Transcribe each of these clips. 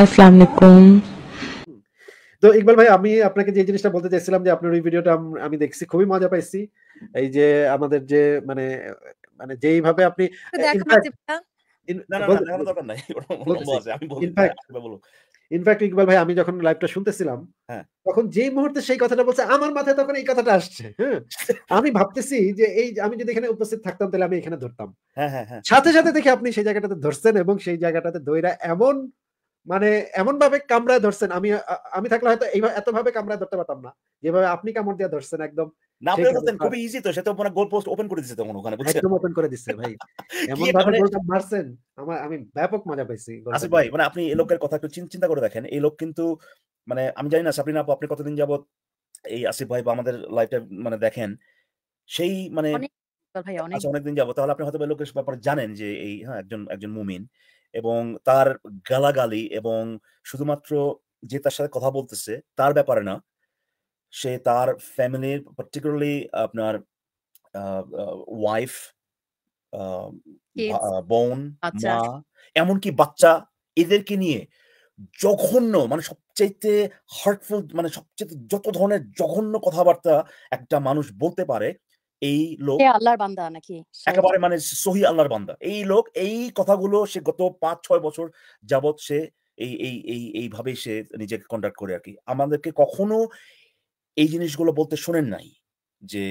আসসালামু আলাইকুম তো ইকবাল ভাই আমি আপনাকে যে জিনিসটা বলতে চাইছিলাম যে আপনার ওই ভিডিওটা আমি দেখছি খুবই মজা পাইছি এই যে আমাদের যে মানে মানে যেইভাবে আপনি ইনফ্যাক্ট ইকবাল ভাই আমি যখন লাইভটা শুনতেছিলাম হ্যাঁ। তখন যেই মুহূর্তে সেই কথাটা বলছে আমার মাথায় তখন এই কথাটা আসছে হ্যাঁ আমি ভাবতেছি যে এই আমি যদি এখানে উপস্থিত থাকতাম তাহলে আমি এখানে ধরতাম হ্যাঁ, হ্যাঁ, সাথে সাথে দেখে আপনি সেই জায়গাটাতে ধরছেন এবং সেই জায়গাটাতে দইরা এমন মানে এমন ভাবে কামড়ায় ধরছেন আমি আমি থাকলে হয়তো এইভাবে এত ভাবে কামড়ায় ধরতে পারতাম না যেভাবে আপনি কামড় দিয়ে ধরছেন একদম মানে মানে মানে আপনি এই লোকের কথা করে দেখেন এই লোক কিন্তু মানে আমি না আপনি কতদিন যাবত এই আসিফ ভাই বা আমাদের লাইভটা মানে দেখেন সেই মানে আচ্ছা, অনেকদিন যাবো তাহলে আপনি হয়তো লোকের ব্যাপারে জানেন যে এই হ্যাঁ একজন একজন মুমিন এবং তার গালাগালি এবং শুধুমাত্র যে তার সাথে কথা বলতেছে তার ব্যাপারে না সে তার ফ্যামিলির পার্টিকুলারলি আপনার ওয়াইফ বোন আচ্ছা। মা এমনকি বাচ্চা এদেরকে নিয়ে জঘন্য মানে সবচাইতে হার্টফুল মানে সবচেয়ে যত ধরনের জঘন্য কথাবার্তা একটা মানুষ বলতে পারে এই লোক আল্লাহর বান্দা নাকি একেবারে মানে সহি আল্লাহর বান্দা এই লোক এই কথাগুলো সে গত পাঁচ ছয় বছর যাবৎ সে এই এই এই এইভাবে সে নিজেকে কন্ডাক্ট করে আর কি আমাদেরকে কখনো এই জিনিসগুলো বলতে শোনেন নাই যে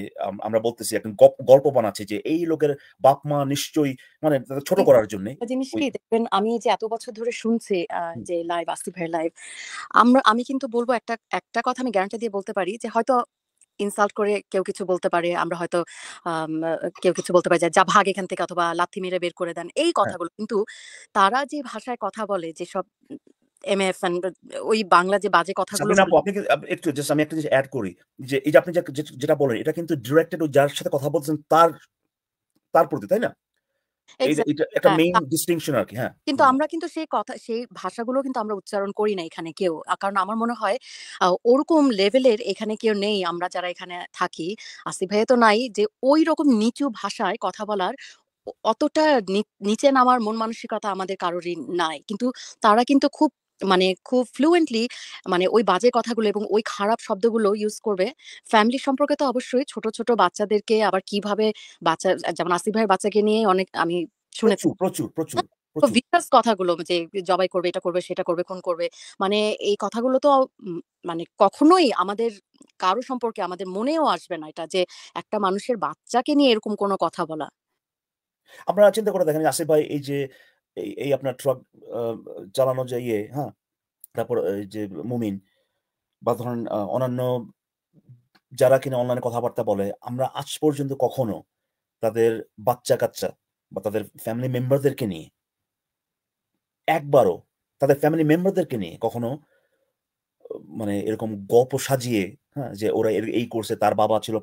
আমরা বলতেছি এখন গল্প বানাচ্ছে যে এই লোকের বাপ মা নিশ্চয়ই মানে ছোট করার জন্য জিনিস কি দেখবেন আমি যে এত বছর ধরে শুনছি যে লাইভ আসিফের লাইভ আমরা আমি কিন্তু বলবো একটা একটা কথা আমি গ্যারান্টি দিয়ে বলতে পারি যে হয়তো ইনসাল্ট করে কেউ কিছু বলতে পারে আমরা হয়তো কেউ কিছু বলতে পারে যা ভাগ এখান থেকে অথবা লাথি মেরে বের করে দেন এই হ্যাঁ। কথাগুলো কিন্তু তারা যে ভাষায় কথা বলে যেসব এমএফ ওই বাংলা যে বাজে কথাগুলো আপনি একটু জাস্ট আমি একটা জিনিস অ্যাড করি যে এই যে আপনি যেটা বলেন এটা কিন্তু ডিরেক্টেড যার সাথে কথা বলছেন তার তার প্রতি তাই না একটা মেইন ডিস্টিংশন আর কি হ্যাঁ কিন্তু আমরা কিন্তু সেই কথা সেই ভাষাগুলো কিন্তু আমরা উচ্চারণ করি না এখানে কেউ কারণ আমার মনে হয় ওরকম লেভেলের এখানে কেউ নেই আমরা যারা এখানে থাকি আসিফ ভাইয়া তো নাই যে ওই রকম নিচু ভাষায় কথা বলার অতটা নিচে নামার মন মানসিকতা আমাদের কারোরই নাই কিন্তু তারা কিন্তু খুব মানে খুব ফ্লুয়েন্টলি মানে ওই বাজে কথাগুলো এবং ওই খারাপ শব্দগুলো ইউজ করবে ফ্যামিলি সম্পর্কে তো অবশ্যই ছোট ছোট বাচ্চাদেরকে আবার কিভাবে বাচ্চা যেমন আসিফ ভাইয়ের বাচ্চাকে নিয়ে অনেক আমি শুনেছি প্রচুর প্রচুর কথাগুলো যে জবাই করবে এটা করবে সেটা করবে খুন করবে মানে এই কথাগুলো তো মানে কখনোই আমাদের কারো সম্পর্কে আমাদের মনেও আসবে না এটা যে একটা মানুষের বাচ্চাকে নিয়ে এরকম কোনো কথা বলা আপনারা চিন্তা করে দেখেন আসিফ ভাই এই যে এই এই আপনার ট্রাক চালানো যে ইয়ে হ্যাঁ তারপর যে মুমিন বা ধরেন অন্যান্য যারা কিনা অনলাইনে কথাবার্তা বলে আমরা আজ পর্যন্ত কখনো তাদের বাচ্চা কাচ্চা বা তাদের ফ্যামিলি মেম্বারদেরকে নিয়ে একবারও তাদের ফ্যামিলি মেম্বারদেরকে নিয়ে কখনো মানে এরকম গল্প সাজিয়ে হ্যাঁ যে ওরা এই কোর্সে তার বাবা ছিল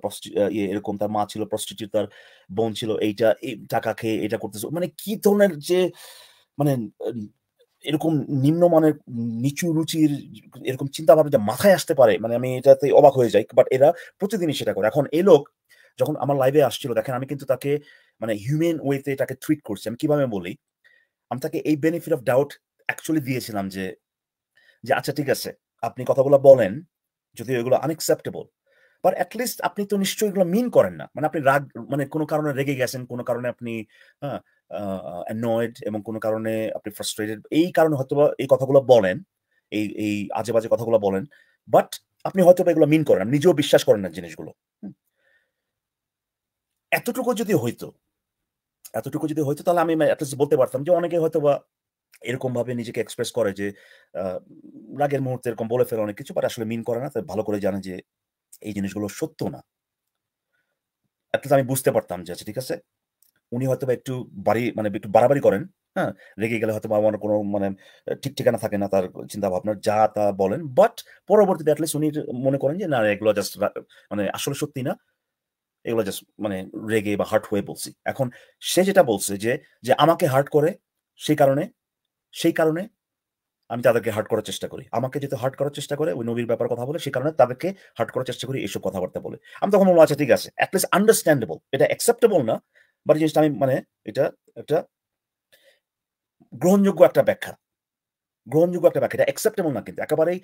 ইয়ে এরকম তার মা ছিল প্রস্টিটিউট তার বোন ছিল এইটা টাকা খেয়ে এটা করতেছে মানে কি ধরনের যে মানে এরকম নিম্নমানের নিচু রুচির এরকম চিন্তা ভাবনা মাথায় আসতে পারে মানে আমি এটাতে অবাক হয়ে যাই বাট এরা প্রতিদিনই সেটা করে এখন এ লোক যখন আমার লাইভে আসছিল দেখেন আমি কিন্তু তাকে মানে হিউম্যান ওয়েতে তাকে ট্রিট করছি আমি কিভাবে বলি আমি তাকে এই বেনিফিট অফ ডাউট অ্যাকচুয়ালি দিয়েছিলাম যে যে আচ্ছা ঠিক আছে আপনি কথাগুলো বলেন যদিও এগুলো আনএক্সেপ্টেবল বাট অ্যাটলিস্ট আপনি তো নিশ্চয়ই এগুলো মিন করেন না মানে আপনি রাগ মানে কোনো কারণে রেগে গেছেন কোনো কারণে আপনি হ্যাঁ অ্যানয়েড এবং কোনো কারণে আপনি ফ্রাস্ট্রেটেড এই কারণে হয়তো এই কথাগুলো বলেন এই এই আজে বাজে কথাগুলো বলেন বাট আপনি হয়তো এগুলো মিন করেন নিজেও বিশ্বাস করেন না জিনিসগুলো এতটুকু যদি হইতো এতটুকু যদি হইতো তাহলে আমি অ্যাটলিস্ট মানে বলতে পারতাম যে অনেকে হয়তো বা এরকম ভাবে নিজেকে এক্সপ্রেস করে যে রাগের মুহূর্তে এরকম বলে ফেলে অনেক কিছু বাট আসলে মিন করে না তাই ভালো করে জানে যে এই জিনিসগুলো সত্য না আমি বুঝতে পারতাম যে আচ্ছা ঠিক আছে উনি হয়তো একটু বাড়ি মানে একটু বাড়াবাড়ি করেন হ্যাঁ রেগে গেলে হয়তো আমার কোনো মানে ঠিক ঠিকানা থাকে না তার চিন্তা ভাবনার যা তা বলেন বাট পরবর্তীতে অ্যাটলিস্ট উনি মনে করেন যে না এগুলো জাস্ট মানে আসলে সত্যি না এগুলো জাস্ট মানে রেগে বা হার্ট হয়ে বলছি এখন সে যেটা বলছে যে যে আমাকে হার্ট করে সেই কারণে সেই কারণে আমি তাদেরকে হার্ট করার চেষ্টা করি আমাকে যেহেতু হার্ট করার চেষ্টা করে ওই নবীর ব্যাপার কথা বলে সেই কারণে তাদেরকে হার্ট করার চেষ্টা করি এইসব কথাবার্তা বলে আমি তখন বলবো আচ্ছা ঠিক আছে অ্যাটলিস্ট আন্ডারস্ট্যান্ডেবল এটা অ্যাকসেপ্টেবল না বাট জিনিসটা আমি মানে এটা একটা গ্রহণযোগ্য একটা ব্যাখ্যা গ্রহণযোগ্য একটা ব্যাখ্যা এটা অ্যাকসেপ্টেবল না কিন্তু একেবারেই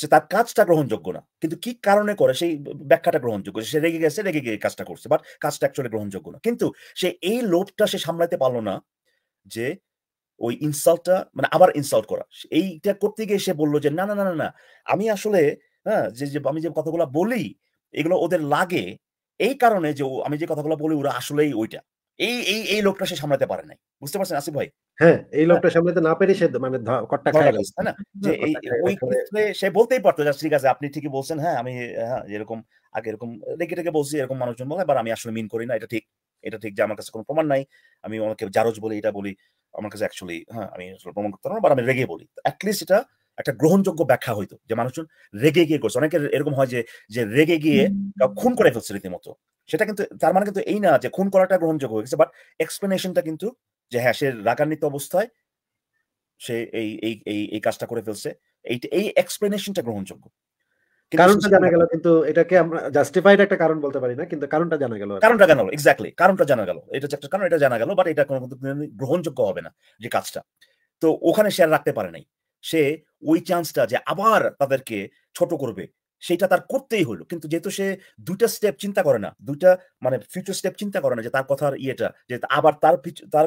সে তার কাজটা গ্রহণযোগ্য না কিন্তু কি কারণে করে সেই ব্যাখ্যাটা গ্রহণযোগ্য সে রেগে গেছে রেগে গিয়ে কাজটা করছে বাট কাজটা অ্যাকচুয়ালি গ্রহণযোগ্য না কিন্তু সে এই লোভটা সে সামলাতে পারলো না যে ওই ইনসাল্টটা মানে আবার ইনসাল্ট করা এইটা করতে গিয়ে সে বললো যে না না না না আমি আসলে হ্যাঁ যে যে আমি যে কথাগুলো বলি এগুলো ওদের লাগে এই কারণে যে আমি যে কথাগুলো বলি ওরা আসলেই ওইটা এই এই এই লোকটা সে সামলাতে পারে নাই বুঝতে পারছেন আসিফ ভাই হ্যাঁ এই হ্যাঁ। লোকটা সামলাতে না পেরে সে মানে কট্টা গেছে না যে এই ওই ক্ষেত্রে সে বলতেই পারতো যে আচ্ছা, ঠিক আছে আপনি ঠিকই বলছেন হ্যাঁ আমি হ্যাঁ এরকম আগে এরকম রেখে রেখে বলছি এরকম মানুষজন বলে এবার আমি আসলে মিন করি না এটা ঠিক এটা ঠিক যে আমার কাছে কোনো প্রমাণ নাই আমি আমাকে জারজ বলি এটা বলি আমার কাছে অ্যাকচুয়ালি হ্যাঁ আমি প্রমাণ করতে পারবো বা আমি রেগে বলি অ্যাটলিস্ট এটা একটা গ্রহণযোগ্য ব্যাখ্যা হইতো যে মানুষজন রেগে গিয়ে করছে অনেকের এরকম হয় যে যে রেগে গিয়ে খুন করে ফেলছে রীতিমতো সেটা কিন্তু তার মানে কিন্তু এই না যে খুন করাটা গ্রহণযোগ্য হয়ে গেছে বাট এক্সপ্লেনেশনটা কিন্তু যে হ্যাঁ সে রাগান্বিত অবস্থায় সে এই এই এই কাজটা করে ফেলছে এই এই এক্সপ্লেনেশনটা গ্রহণযোগ্য কারণটা জানা গেল কিন্তু এটাকে আমরা জাস্টিফাইড একটা কারণ বলতে পারি না কিন্তু কারণটা জানা গেল কারণটা জানা গেল এক্স্যাক্টলি কারণটা জানা গেল এটা একটা কারণ এটা জানা গেল বাট এটা কোনো গ্রহণযোগ্য হবে না যে কাজটা তো ওখানে রাখতে পারে নাই সে ওই চান্সটা যে আবার তাদেরকে ছোট করবে সেটা তার করতেই হলো কিন্তু যেহেতু সে দুইটা স্টেপ চিন্তা করে না দুইটা মানে ফিউচার স্টেপ চিন্তা করে না যে তার কথার ইয়েটা যে আবার তার তার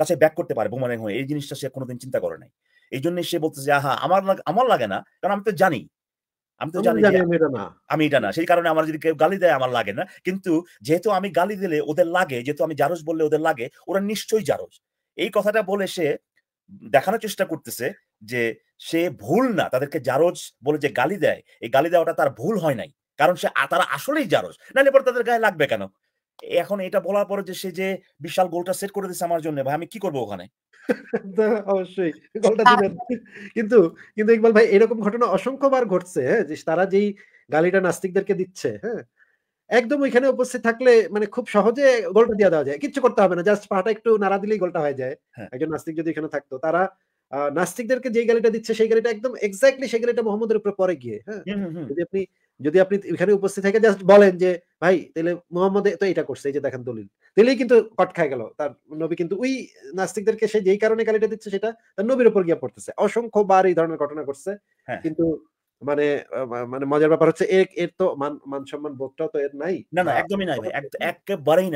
কাছে ব্যাক করতে পারে বোমারে হয়ে এই জিনিসটা সে কোনোদিন চিন্তা করে নাই এই জন্যই সে বলতে যে আহা আমার আমার লাগে না কারণ আমি তো জানি আমি তো জানি আমি এটা না সেই কারণে আমার যদি কেউ গালি দেয় আমার লাগে না কিন্তু যেহেতু আমি গালি দিলে ওদের লাগে যেহেতু আমি জারজ বললে ওদের লাগে ওরা নিশ্চয়ই জারজ এই কথাটা বলে সে দেখানোর চেষ্টা করতেছে যে সে ভুল না তাদেরকে জারজ বলে যে গালি দেয় এই গালি দেওয়াটা তার ভুল হয় নাই কারণ সে তারা আসলেই জারজ না পরে তাদের গায়ে লাগবে কেন এখন এটা বলার পরে যে সে যে বিশাল গোলটা সেট করে দিছে আমার জন্য ভাই আমি কি করব ওখানে অবশ্যই গোলটা দিবেন কিন্তু কিন্তু ইকবাল ভাই এরকম ঘটনা অসংখ্যবার ঘটছে হ্যাঁ, যে তারা যেই গালিটা নাস্তিকদেরকে দিচ্ছে হ্যাঁ একদম ওইখানে উপস্থিত থাকলে মানে খুব সহজে গোলটা দিয়ে দেওয়া যায় কিছু করতে হবে না জাস্ট পাটা একটু নাড়া দিলেই গোলটা হয়ে যায় হ্যাঁ। একজন নাস্তিক যদি এখানে থাকতো তারা নাস্তিকদেরকে যে গালিটা দিচ্ছে সেই গালিটা একদম এক্স্যাক্টলি সেই গালিটা মোহাম্মদের উপরে পরে গিয়ে হ্যাঁ যদি আপনি যদি আপনি এখানে উপস্থিত থেকে জাস্ট বলেন যে ভাই তাহলে মোহাম্মদ তো এটা করছে এই যে দেখেন দলিল তাহলেই কিন্তু কট খায় গেল তার নবী কিন্তু ওই নাস্তিকদেরকে সে যেই কারণে গালিটা দিচ্ছে সেটা তার নবীর উপর গিয়ে পড়তেছে অসংখ্য বার এই ধরনের ঘটনা করছে হ্যাঁ। কিন্তু মানে মানে মজার ব্যাপার হচ্ছে এক এর তো মান মান সম্মান বোধটাও তো এর নাই না না একদমই নাই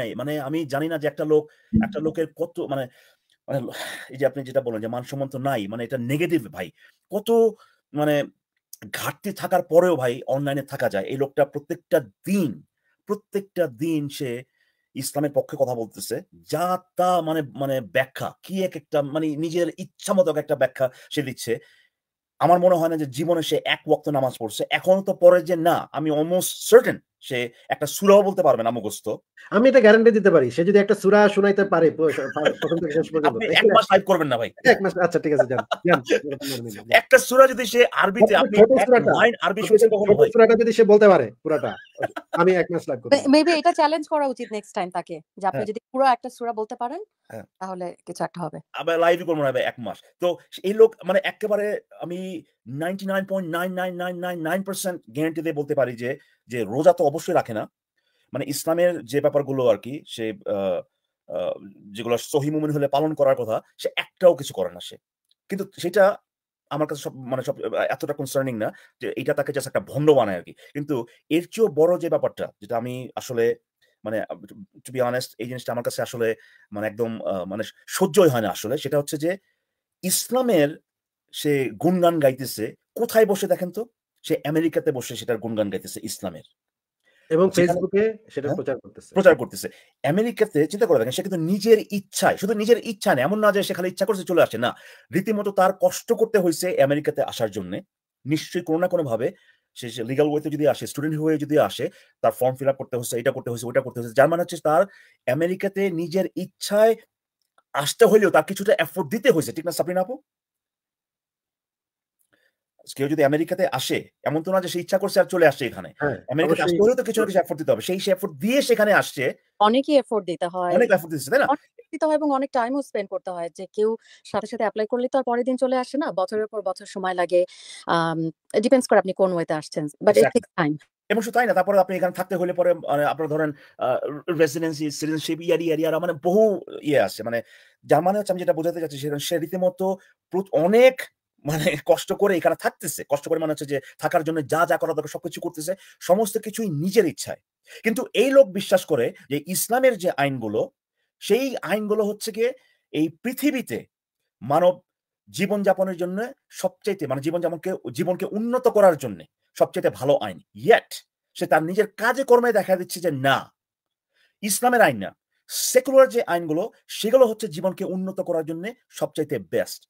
নাই মানে আমি জানি না যে একটা লোক একটা লোকের কত মানে, মানে এই যে আপনি যেটা বলেন যে মান সম্মান তো নাই মানে এটা নেগেটিভ ভাই কত মানে ঘাটতি থাকার পরেও ভাই অনলাইনে থাকা যায় এই লোকটা প্রত্যেকটা দিন প্রত্যেকটা দিন সে ইসলামের পক্ষে কথা বলতেছে যা তা মানে মানে ব্যাখ্যা কি এক একটা মানে নিজের ইচ্ছা মতো একটা ব্যাখ্যা সে দিচ্ছে আমার মনে হয় না যে জীবনে সে এক বক্ত নামাজ পড়ছে এখনো তো পরে যে না আমি অলমোস্ট সার্টেন সে একটা সুরাও বলতে পারবে না মুখস্থ আমি এটা গ্যারান্টি দিতে পারি সে যদি একটা সুরা শোনাইতে পারে এক মাস টাইপ করবেন না ভাই এক মাস আচ্ছা ঠিক আছে যান একটা সুরা যদি সে আরবিতে আচ্ছা, আপনি আরবি শুনেছেন কখনো সুরাটা যদি সে বলতে পারে পুরাটা আমি এক ম্যাচ লাইভ মেবি এটা চ্যালেঞ্জ করা উচিত নেক্সট টাইম তাকে যে আপনি হ্যাঁ। যদি পুরো একটা সূরা বলতে পারেন হ্যাঁ। তাহলে কিছু একটা হবে আবার লাইভ করব না এক মাস তো এই লোক মানে একেবারে আমি 99.99999% গ্যারান্টি দিয়ে বলতে পারি যে যে রোজা তো অবশ্যই রাখে না মানে ইসলামের যে ব্যাপারগুলো আর কি সে যেগুলো সহি মুমিন হলে পালন করার কথা সে একটাও কিছু করে না সে কিন্তু সেটা আমার কাছে সব মানে সব এতটা কনসার্নিং না যে এটা তাকে জাস্ট একটা ভণ্ড বানায় আর কি কিন্তু এর চেয়েও বড় যে ব্যাপারটা যেটা আমি আসলে মানে টু বি অনেস্ট এই জিনিসটা আমার কাছে আসলে মানে একদম মানে সহ্যই হয় না আসলে সেটা হচ্ছে যে ইসলামের সে গুণগান গাইতেছে কোথায় বসে দেখেন তো সে আমেরিকাতে বসে সেটার গুণগান গাইতেছে ইসলামের এবং ফেসবুকে সেটা হ্যাঁ, প্রচার করতেছে প্রচার করতেছে আমেরিকাতে চিন্তা করে দেখেন সে কিন্তু নিজের ইচ্ছায় শুধু নিজের ইচ্ছা না এমন না যে সে খালি ইচ্ছা করছে চলে আসে না রীতিমতো তার কষ্ট করতে হয়েছে আমেরিকাতে আসার জন্য নিশ্চয়ই কোনো না কোনো ভাবে সে লিগাল ওয়েতে যদি আসে স্টুডেন্ট হয়ে যদি আসে তার ফর্ম ফিল আপ করতে হচ্ছে এটা করতে হচ্ছে ওটা করতে হচ্ছে যার মানে হচ্ছে তার আমেরিকাতে নিজের ইচ্ছায় আসতে হলেও তার কিছুটা এফোর্ট দিতে হয়েছে ঠিক না সাপরিন আপু কেউ যদি আমেরিকাতে আসে এমন তো না যে সে ইচ্ছা করছে আর চলে আসছে এখানে হ্যাঁ, আমেরিকাতে আসতে হলেও তো কিছু না কিছু এফোর্ট দিতে হবে সেই এফোর্ট দিয়ে সেখানে আসছে অনেকই এফোর্ট দিতে হয় অনেক এফোর্ট দিতে তাই না দিতে হয় এবং অনেক টাইমও স্পেন্ড করতে হয় যে কেউ সাথে সাথে অ্যাপ্লাই করলে তো আর পরের দিন চলে আসে না বছরের পর বছর সময় লাগে ডিপেন্ডস করে আপনি কোন ওয়েতে আসছেন বাট ইট টেকস টাইম এবং শুধু তাই না তারপরে আপনি এখানে থাকতে হলে পরে মানে আপনার ধরেন রেসিডেন্সি সিটিজেনশিপ ইয়ারি ইয়ারি আর মানে বহু ইয়ে আছে মানে যার মানে হচ্ছে আমি যেটা বোঝাতে চাচ্ছি সে রীতিমতো অনেক মানে কষ্ট করে এখানে থাকতেছে কষ্ট করে মানে হচ্ছে যে থাকার জন্য যা যা করা দরকার সবকিছু করতেছে সমস্ত কিছুই নিজের ইচ্ছায় কিন্তু এই লোক বিশ্বাস করে যে ইসলামের যে আইনগুলো সেই আইনগুলো হচ্ছে গিয়ে এই পৃথিবীতে মানব জীবনযাপনের জন্য সবচাইতে মানে জীবনযাপনকে জীবনকে উন্নত করার জন্য সবচাইতে ভালো আইন ইয়েট সে তার নিজের কাজে কর্মে দেখা দিচ্ছে যে না ইসলামের আইন না সেকুলার যে আইনগুলো সেগুলো হচ্ছে জীবনকে উন্নত করার জন্য সবচাইতে বেস্ট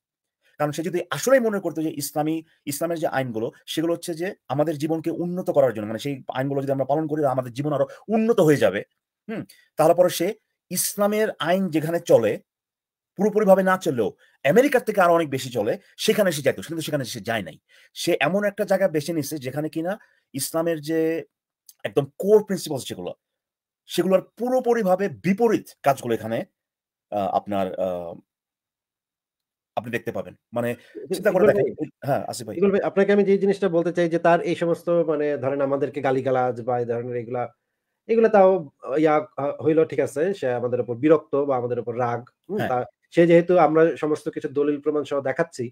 কারণ সে যদি আসলে মনে করতো যে ইসলামী ইসলামের যে আইনগুলো সেগুলো হচ্ছে যে আমাদের জীবনকে উন্নত করার জন্য মানে সেই আইনগুলো যদি আমরা পালন করি আমাদের জীবন আরো উন্নত হয়ে যাবে হুম তাহলে পরে সে ইসলামের আইন যেখানে চলে পুরোপুরিভাবে না চললেও আমেরিকার থেকে আরো অনেক বেশি চলে সেখানে সে যেত কিন্তু সেখানে সে যায় নাই সে এমন একটা জায়গা বেছে নিছে যেখানে কিনা ইসলামের যে একদম কোর প্রিন্সিপাল যেগুলো সেগুলোর পুরোপুরিভাবে বিপরীত কাজগুলো এখানে আপনার আপনি দেখতে পাবেন মানে চিন্তা করে দেখেন হ্যাঁ আসিফ ভাই ভাই আপনাকে আমি যে জিনিসটা বলতে চাই যে তার এই সমস্ত মানে ধরেন আমাদেরকে গালিগালাজ বা এই ধরনের এগুলা এগুলো তাও ইয়া হইলো ঠিক আছে সে আমাদের উপর বিরক্ত বা আমাদের উপর রাগ হ্যাঁ। সে যেহেতু আমরা সমস্ত কিছু দলিল প্রমাণ সহ দেখাচ্ছি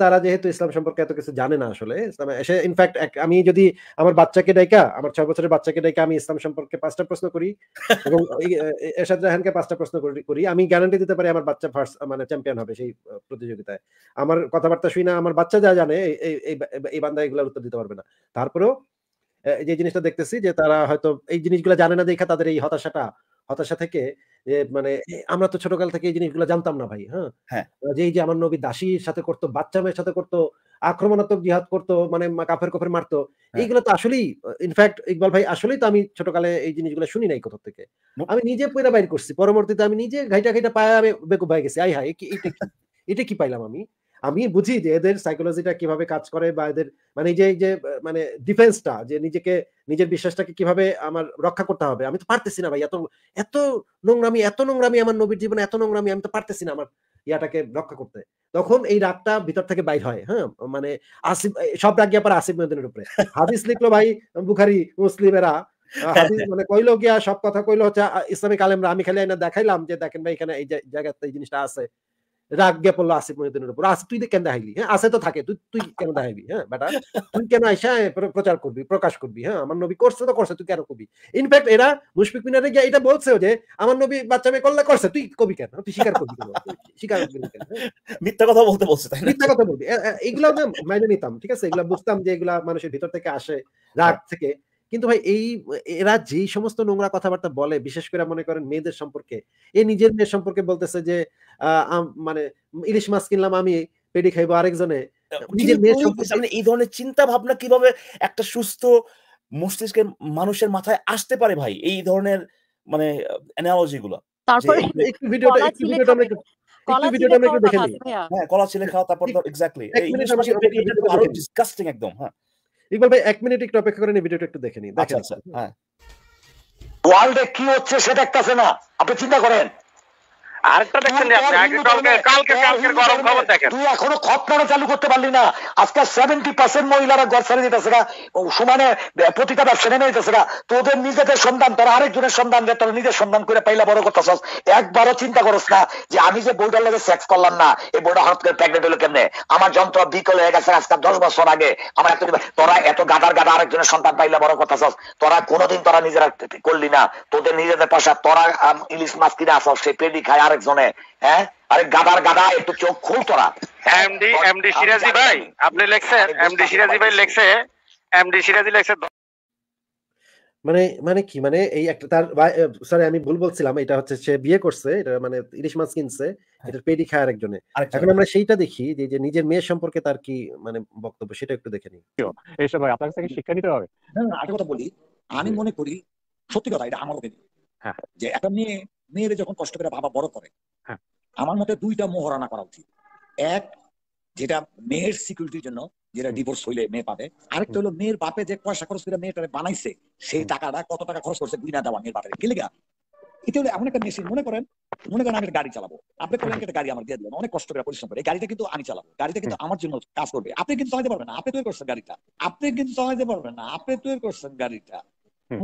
তারা যেহেতু ইসলাম সম্পর্কে এত কিছু জানে না আসলে ইসলাম ইনফ্যাক্ট আমি যদি আমার বাচ্চাকে ডাইকা আমার ছয় বছরের বাচ্চাকে ডাইকা আমি ইসলাম সম্পর্কে পাঁচটা প্রশ্ন করি এবং এরশাদ রাহানকে পাঁচটা প্রশ্ন করি আমি গ্যারান্টি দিতে পারি আমার বাচ্চা ফার্স্ট মানে চ্যাম্পিয়ন হবে সেই প্রতিযোগিতায় আমার কথাবার্তা শুই না আমার বাচ্চা যা জানে এই এই বান্দা এগুলোর উত্তর দিতে পারবে না তারপরেও যে জিনিসটা দেখতেছি যে তারা হয়তো এই জিনিসগুলো জানে না দেখা তাদের এই হতাশাটা হতাশা থেকে মানে আমরা তো ছোটকাল থেকে এই জিনিসগুলো জানতাম না ভাই হ্যাঁ, হ্যাঁ। যে এই যে আমার নবী দাসীর সাথে করতো বাচ্চা মেয়ের সাথে করতো আক্রমণাত্মক জিহাদ করতো মানে কাফের কফের মারতো হ্যাঁ। এইগুলো তো আসলেই ইনফ্যাক্ট ইকবাল ভাই আসলেই তো আমি ছোটকালে এই জিনিসগুলো শুনি নাই কোথা থেকে আমি নিজে পয়লা বাইর করছি পরবর্তীতে আমি নিজে ঘাইটা ঘাইটা পায়ে আমি বেকুব ভাই গেছি আই হাই এটা কি পাইলাম আমি আমি বুঝি যে এদের সাইকোলজিটা কিভাবে কাজ করে বা এদের মানে যে যে মানে ডিফেন্সটা যে নিজেকে নিজের বিশ্বাসটাকে কিভাবে আমার রক্ষা করতে হবে আমি তো পারতেছি না ভাই এত এত নোংরামি এত নোংরামি আমার নবীর জীবনে এত নোংরামি আমি তো পারতেছি না আমার ইয়াটাকে রক্ষা করতে তখন এই রাগটা ভিতর থেকে বাইর হয় হ্যাঁ মানে আসিফ সব রাগ গিয়া পারে আসিফ মহিউদ্দিনের উপরে হাদিস লিখলো ভাই বুখারি মুসলিমেরা মানে কইলো গিয়া সব কথা কইলো হচ্ছে ইসলামিক আলেমরা আমি খালি এনে দেখাইলাম যে দেখেন ভাই এখানে এই জায়গাতে এই জিনিসটা আছে রাগ গে পড়লো আসিফ মহিউদ্দিনের উপর আসিফ তুই কেন দেখাইলি হ্যাঁ আসে তো থাকে তুই তুই কেন দেখাইবি হ্যাঁ বেটা তুই কেন আইসা হ্যাঁ, প্রচার করবি প্রকাশ করবি হ্যাঁ আমার নবী করছে তো করছে তুই কেন কবি ইনফ্যাক্ট এরা মুশফিক মিনারে গিয়ে এটা বলছে যে আমার নবী বাচ্চা মেয়ে করলে করছে তুই কবি কেন তুই স্বীকার করবি স্বীকার করবি মিথ্যা কথা বলতে বলছে তাই মিথ্যা কথা বলবি এগুলা মেনে নিতাম ঠিক আছে এগুলা বুঝতাম যে এগুলা মানুষের ভিতর থেকে আসে রাগ থেকে কিন্তু ভাই এই এরা যেই সমস্ত নোংরা কথাবার্তা বলে বিশেষ করে মনে করেন মেয়েদের সম্পর্কে এ নিজের মেয়ের সম্পর্কে বলতেছে যে মানে ইলিশ মাছ কিনলাম আমি পেটি খাইবো আরেকজনে এই ধরনের চিন্তা ভাবনা কিভাবে একটা সুস্থ মস্তিষ্কের মানুষের মাথায় আসতে পারে ভাই এই ধরনের মানে অ্যানালজি গুলো তারপরে হ্যাঁ, কলা ছিলে খাওয়া তারপর এক্স্যাক্টলি ডিসকাস্টিং একদম হ্যাঁ ইকবাল ভাই এক মিনিট একটু অপেক্ষা করেন এই ভিডিওটা একটু দেখে নিন আচ্ছা আচ্ছা হ্যাঁ ওয়ার্ল্ডে কি হচ্ছে সেটা একটা না আপনি চিন্তা করেন তোদের নিজেদের সন্তান তোরা আরেকজনের সন্তান তোরা নিজের করে পাইলা বড় একবারও চিন্তা করস না যে আমি যে বইটার লাগে সেক্স করলাম না এই বইটা হঠাৎ করে প্রেগনেন্ট হলো কেমনে আমার যন্ত্র বিকল হয়ে গেছে আজকাল দশ বছর আগে আমার এত তোরা এত গাদার গাদা আরেকজনের সন্তান পাইলা বড় কথা চাস তোরা কোনোদিন তোরা নিজেরা করলি না তোদের নিজেদের পাশা তোরা ইলিশ মাছ কিনে আসস সে পেডি খায় আর সেটা হ্যাঁ আরে গাদার গাদা একটু চোখ খুলতো না এমডি হ্যাঁ, এমডি সিরাজি ভাই আপনি লেখছেন এমডি সিরাজি ভাই লেখছে এমডি সিরাজি লেখছে মানে মানে কি মানে এই একটা তার সরি আমি ভুল বলছিলাম এটা হচ্ছে সে বিয়ে করছে এটা মানে ইলিশ মাছ কিনছে হ্যাঁ। খায় আরেকজনে এখন আমরা সেইটা দেখি যে যে নিজের মেয়ের সম্পর্কে তার কি মানে বক্তব্য সেটা একটু দেখে নিই আপনার কাছে শিক্ষা নিতে হবে আরেকটা কথা বলি আমি মনে করি সত্যি কথা এটা আমার হ্যাঁ। যে একটা মেয়ে মেয়েরা যখন কষ্ট করে বাবা বড় করে হ্যাঁ। আমার মতে দুইটা মোহরানা করা উচিত এক যেটা মেয়ের সিকিউরিটির জন্য যেটা ডিভোর্স হইলে মেয়ে পাবে আরেকটা হলো মেয়ের বাপে যে পয়সা খরচ করে মেয়েটা বানাইছে সেই টাকাটা কত টাকা খরচ করছে গুইনা দেওয়া মেয়ের বাপের কেলেগা এটা হলো এমন একটা মেশিন মনে করেন মনে করেন আমি গাড়ি চালাবো আপনি করেন একটা গাড়ি আমার দিয়ে দিলেন অনেক কষ্ট করে পরিশ্রম করে এই গাড়িটা কিন্তু আমি চালাবো গাড়িটা কিন্তু আমার জন্য কাজ করবে আপনি কিন্তু চালাতে পারবেন না আপনি তৈরি করছেন গাড়িটা আপনি কিন্তু চালাতে পারবেন না আপনি তৈরি করছেন গাড়িটা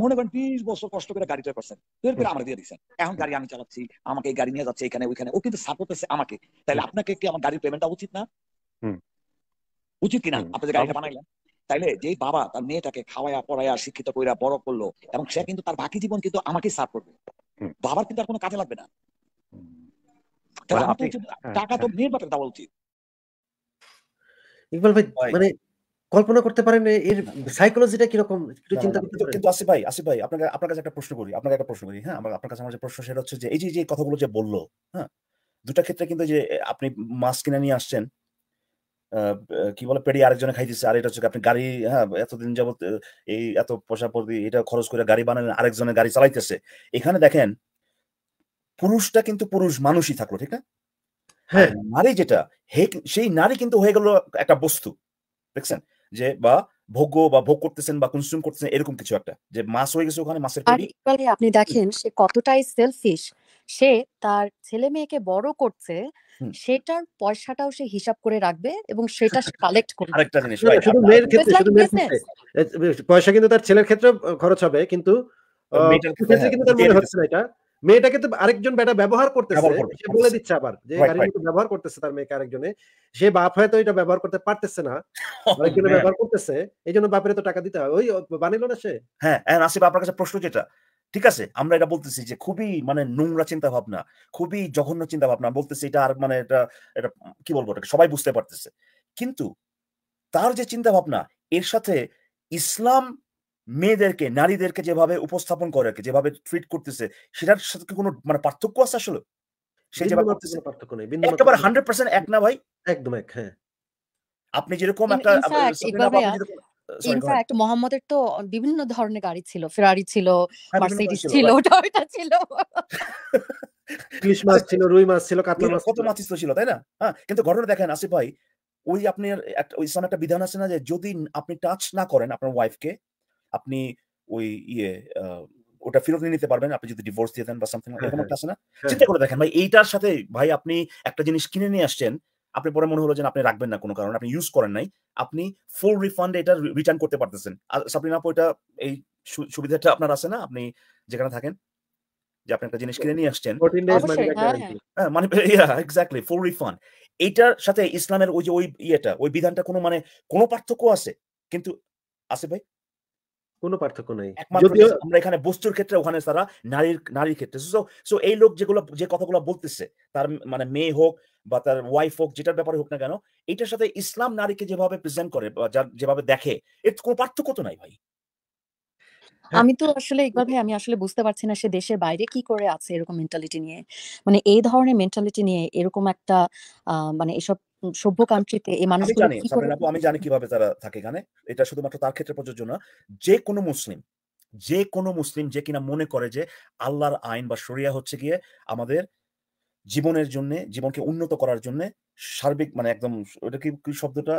মনে করেন বিশ বছর কষ্ট করে গাড়িটা করছেন বের করে আমরা দিয়ে দিচ্ছেন এখন গাড়ি আমি চালাচ্ছি আমাকে এই গাড়ি নিয়ে যাচ্ছে এখানে ওইখানে ও কিন্তু সাপোর্ট আছে আমাকে তাহলে আপনাকে কি আমার গাড়ির পেমেন্টটা উচিত না উচিত কিনা আপনি যে গাড়িটা বানাইলেন তাইলে যে বাবা তার মেয়েটাকে খাওয়ায়া পড়ায়া শিক্ষিত কইরা বড় করলো এবং সে কিন্তু তার বাকি জীবন কিন্তু আমাকে সার্ভ করবে বাবার কিন্তু আর কোনো কাজে লাগবে না হ্যাঁ, টাকা তো মেয়ের হ্যাঁ। বাপের দেওয়া উচিত ইকবাল ভাই মানে কল্পনা করতে পারেন এর সাইকোলজিটা কিরকম একটু চিন্তা করতে পারেন কিন্তু আসি ভাই আসি ভাই আপনাকে আপনার কাছে একটা প্রশ্ন করি আপনাকে একটা প্রশ্ন করি হ্যাঁ আমার আপনার কাছে আমার যে প্রশ্ন সেটা হচ্ছে যে এই যে যে কথাগুলো যে বললো হ্যাঁ দুটা ক্ষেত্রে কিন্তু যে আপনি মাস্ক কিনে নিয়ে আসছেন কি বলে পেড়ি আরেকজনে খাই দিচ্ছে আর এটা হচ্ছে আপনি গাড়ি হ্যাঁ এতদিন যাবত এই এত পয়সা প্রতি এটা খরচ করে গাড়ি বানালেন আরেকজনে গাড়ি চালাইতেছে এখানে দেখেন পুরুষটা কিন্তু পুরুষ মানুষই থাকলো ঠিক না হ্যাঁ নারী যেটা সেই নারী কিন্তু হয়ে গেল একটা বস্তু দেখছেন যে বা ভোগ্য বা ভোগ করতেছেন বা কনসিউম করতেছেন এরকম কিছু একটা যে মাস হয়ে গেছে ওখানে মাসের পেটি আপনি দেখেন সে কতটাই সেলফিশ সে তার ছেলে মেয়েকে বড় করছে সেটার পয়সাটাও সে হিসাব করে রাখবে এবং সেটা কালেক্ট করবে আরেকটা জিনিস শুধু মেয়ের ক্ষেত্রে শুধু মেয়ের ক্ষেত্রে পয়সা কিন্তু তার ছেলের ক্ষেত্রে খরচ হবে কিন্তু ক্ষেত্রে কিন্তু তার হ্যাঁ, মনে হচ্ছে না এটা মেয়েটাকে তো আরেকজন বেটা ব্যবহার করতেছে সে বলে দিচ্ছে আবার যে গাড়ির ব্যবহার করতেছে তার মেয়েকে আরেকজনে সে বাপ হয়তো এটা ব্যবহার করতে পারতেছে না আরেকজনে হ্যাঁ। ব্যবহার করতেছে এই জন্য বাপের তো টাকা দিতে হয় ওই বানিল না সে হ্যাঁ আসিফ হ্যাঁ, আপনার কাছে প্রশ্ন যেটা ঠিক আছে আমরা এটা বলতেছি যে খুবই মানে নোংরা চিন্তা ভাবনা খুবই জঘন্য চিন্তা ভাবনা বলতেছি এটা আর মানে এটা এটা কি বলবো সবাই বুঝতে পারতেছে কিন্তু তার যে চিন্তা ভাবনা এর সাথে ইসলাম মেয়েদেরকে নারীদেরকে যেভাবে উপস্থাপন করে যেভাবে ট্রিট করতেছে সেটার সাথে কি কোনো মানে পার্থক্য আছে আসলে সেই যেভাবে করতেছে পার্থক্য নেই একেবারে হান্ড্রেড পার্সেন্ট এক না ভাই একদম এক হ্যাঁ আপনি যেরকম একটা ইনফ্যাক্ট মোহাম্মদের তো বিভিন্ন ধরনের গাড়ি ছিল ফেরারি ছিল মার্সিডিজ হ্যাঁ, ছিল টয়োটা ছিল ইলিশ ছিল রুই মাছ ছিল কাতলা মাছ কত মাছ ছিল তাই না হ্যাঁ কিন্তু ঘটনা দেখেন আসিফ ভাই ওই আপনি একটা ওই একটা বিধান আছে না যে যদি আপনি টাচ না করেন আপনার ওয়াইফকে আপনি ওই ইয়ে ওটা ফেরত নিয়ে নিতে পারবেন আপনি যদি ডিভোর্স দিয়ে দেন বা সামথিং হ্যাঁ, এরকম হ্যাঁ, একটা আছে না হ্যাঁ, চিন্তা করে দেখেন ভাই এইটার সাথে ভাই আপনি একটা জিনিস কিনে নিয়ে আসছেন আপনি পরে মনে হলো যে আপনি রাখবেন না কোনো কারণে আপনি ইউজ করেন নাই আপনি ফুল রিফান্ড এটা রিটার্ন করতে পারতেছেন আর সাপ্লিন আপু ওইটা এই সুবিধাটা আপনার আছে না আপনি যেখানে থাকেন যে আপনি একটা জিনিস কিনে নিয়ে আসছেন মানে এক্স্যাক্টলি ফুল রিফান্ড এটার সাথে ইসলামের ওই যে ওই ইয়েটা ওই বিধানটা কোনো মানে কোনো পার্থক্য আছে কিন্তু আছে ভাই কোনো পার্থক্য নাই যদিও আমরা এখানে বস্তুর ক্ষেত্রে ওখানে তারা নারীর নারীর ক্ষেত্রে সো এই লোক যেগুলো যে কথাগুলো বলতেছে তার মানে মেয়ে হোক বা তার ওয়াইফ হোক যেটার ব্যাপারে হোক না কেন এটার সাথে ইসলাম নারীকে যেভাবে প্রেজেন্ট করে বা যেভাবে দেখে এর কোনো পার্থক্য তো নাই ভাই হ্যাঁ। আমি তো আসলে একবার ভাই আমি আসলে বুঝতে পারছি না সে দেশের বাইরে কি করে আছে এরকম মেন্টালিটি নিয়ে মানে এই ধরনের মেন্টালিটি নিয়ে এরকম একটা মানে এসব সভ্য কান্ট্রিতে এই মানুষ কি করে আমি জানি কিভাবে তারা থাকে এখানে এটা শুধুমাত্র তার ক্ষেত্রে প্রযোজ্য না যে কোনো মুসলিম যে কোনো মুসলিম যে কিনা মনে করে যে আল্লাহর আইন বা শরিয়া হচ্ছে গিয়ে আমাদের জীবনের জন্য জীবনকে উন্নত করার জন্য সার্বিক মানে একদম ওটা কি শব্দটা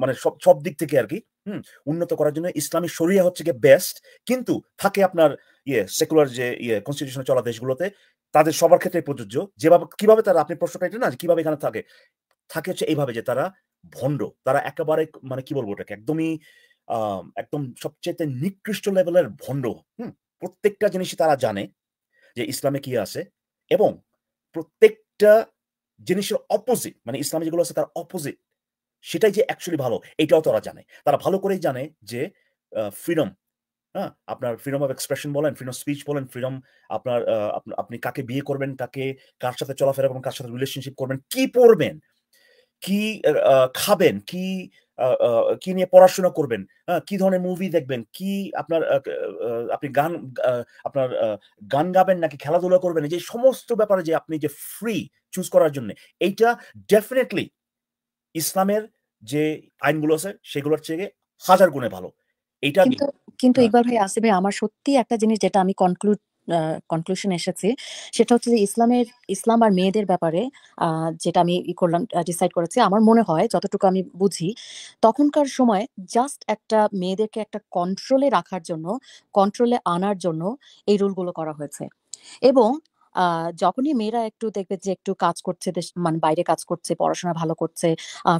মানে সব সব দিক থেকে আর কি হুম উন্নত করার জন্য ইসলামী শরিয়া হচ্ছে গিয়ে বেস্ট কিন্তু থাকে আপনার ইয়ে সেকুলার যে ইয়ে কনস্টিটিউশনে চলা দেশগুলোতে তাদের সবার ক্ষেত্রে প্রযোজ্য যেভাবে কিভাবে তারা আপনি প্রশ্নটা এটা না কিভাবে এখানে থাকে থাকে হচ্ছে এইভাবে যে তারা ভণ্ড তারা একেবারে মানে কি বলবো ওটাকে একদমই একদম সবচেয়ে নিকৃষ্ট লেভেলের ভণ্ড হুম প্রত্যেকটা জিনিসই তারা জানে যে ইসলামে কি আছে এবং প্রত্যেকটা জিনিসের অপোজিট মানে ইসলামে যেগুলো আছে তার অপোজিট সেটাই যে অ্যাকচুয়ালি ভালো এটাও তারা জানে তারা ভালো করেই জানে যে ফ্রিডম হ্যাঁ আপনার ফ্রিডম অফ এক্সপ্রেশন বলেন ফ্রিডম স্পিচ বলেন ফ্রিডম আপনার আপনি কাকে বিয়ে করবেন কাকে কার সাথে চলাফেরা করবেন কার সাথে রিলেশনশিপ করবেন কি পড়বেন কি খাবেন কি কি নিয়ে পড়াশোনা করবেন হ্যাঁ, কি ধরনের মুভি দেখবেন কি আপনার আপনি গান আপনার গান গাবেন নাকি খেলাধুলা করবেন যে সমস্ত ব্যাপারে যে আপনি যে ফ্রি চুজ করার জন্য এইটা ডেফিনেটলি ইসলামের যে আইনগুলো আছে সেগুলোর চেয়ে হাজার গুণে ভালো এইটা কিন্তু হ্যাঁ। ইকবাল ভাই আসিফ ভাই আমার সত্যি একটা জিনিস যেটা আমি কনক্লুড কনক্লুশন এসেছি সেটা হচ্ছে যে ইসলামের ইসলাম আর মেয়েদের ব্যাপারে যেটা আমি ই করলাম ডিসাইড করেছি আমার মনে হয় যতটুকু আমি বুঝি তখনকার সময় জাস্ট একটা মেয়েদেরকে একটা কন্ট্রোলে রাখার জন্য কন্ট্রোলে আনার জন্য এই রুলগুলো করা হয়েছে এবং যখনই মেয়েরা একটু দেখবে যে একটু কাজ করছে মানে বাইরে কাজ করছে পড়াশোনা ভালো করছে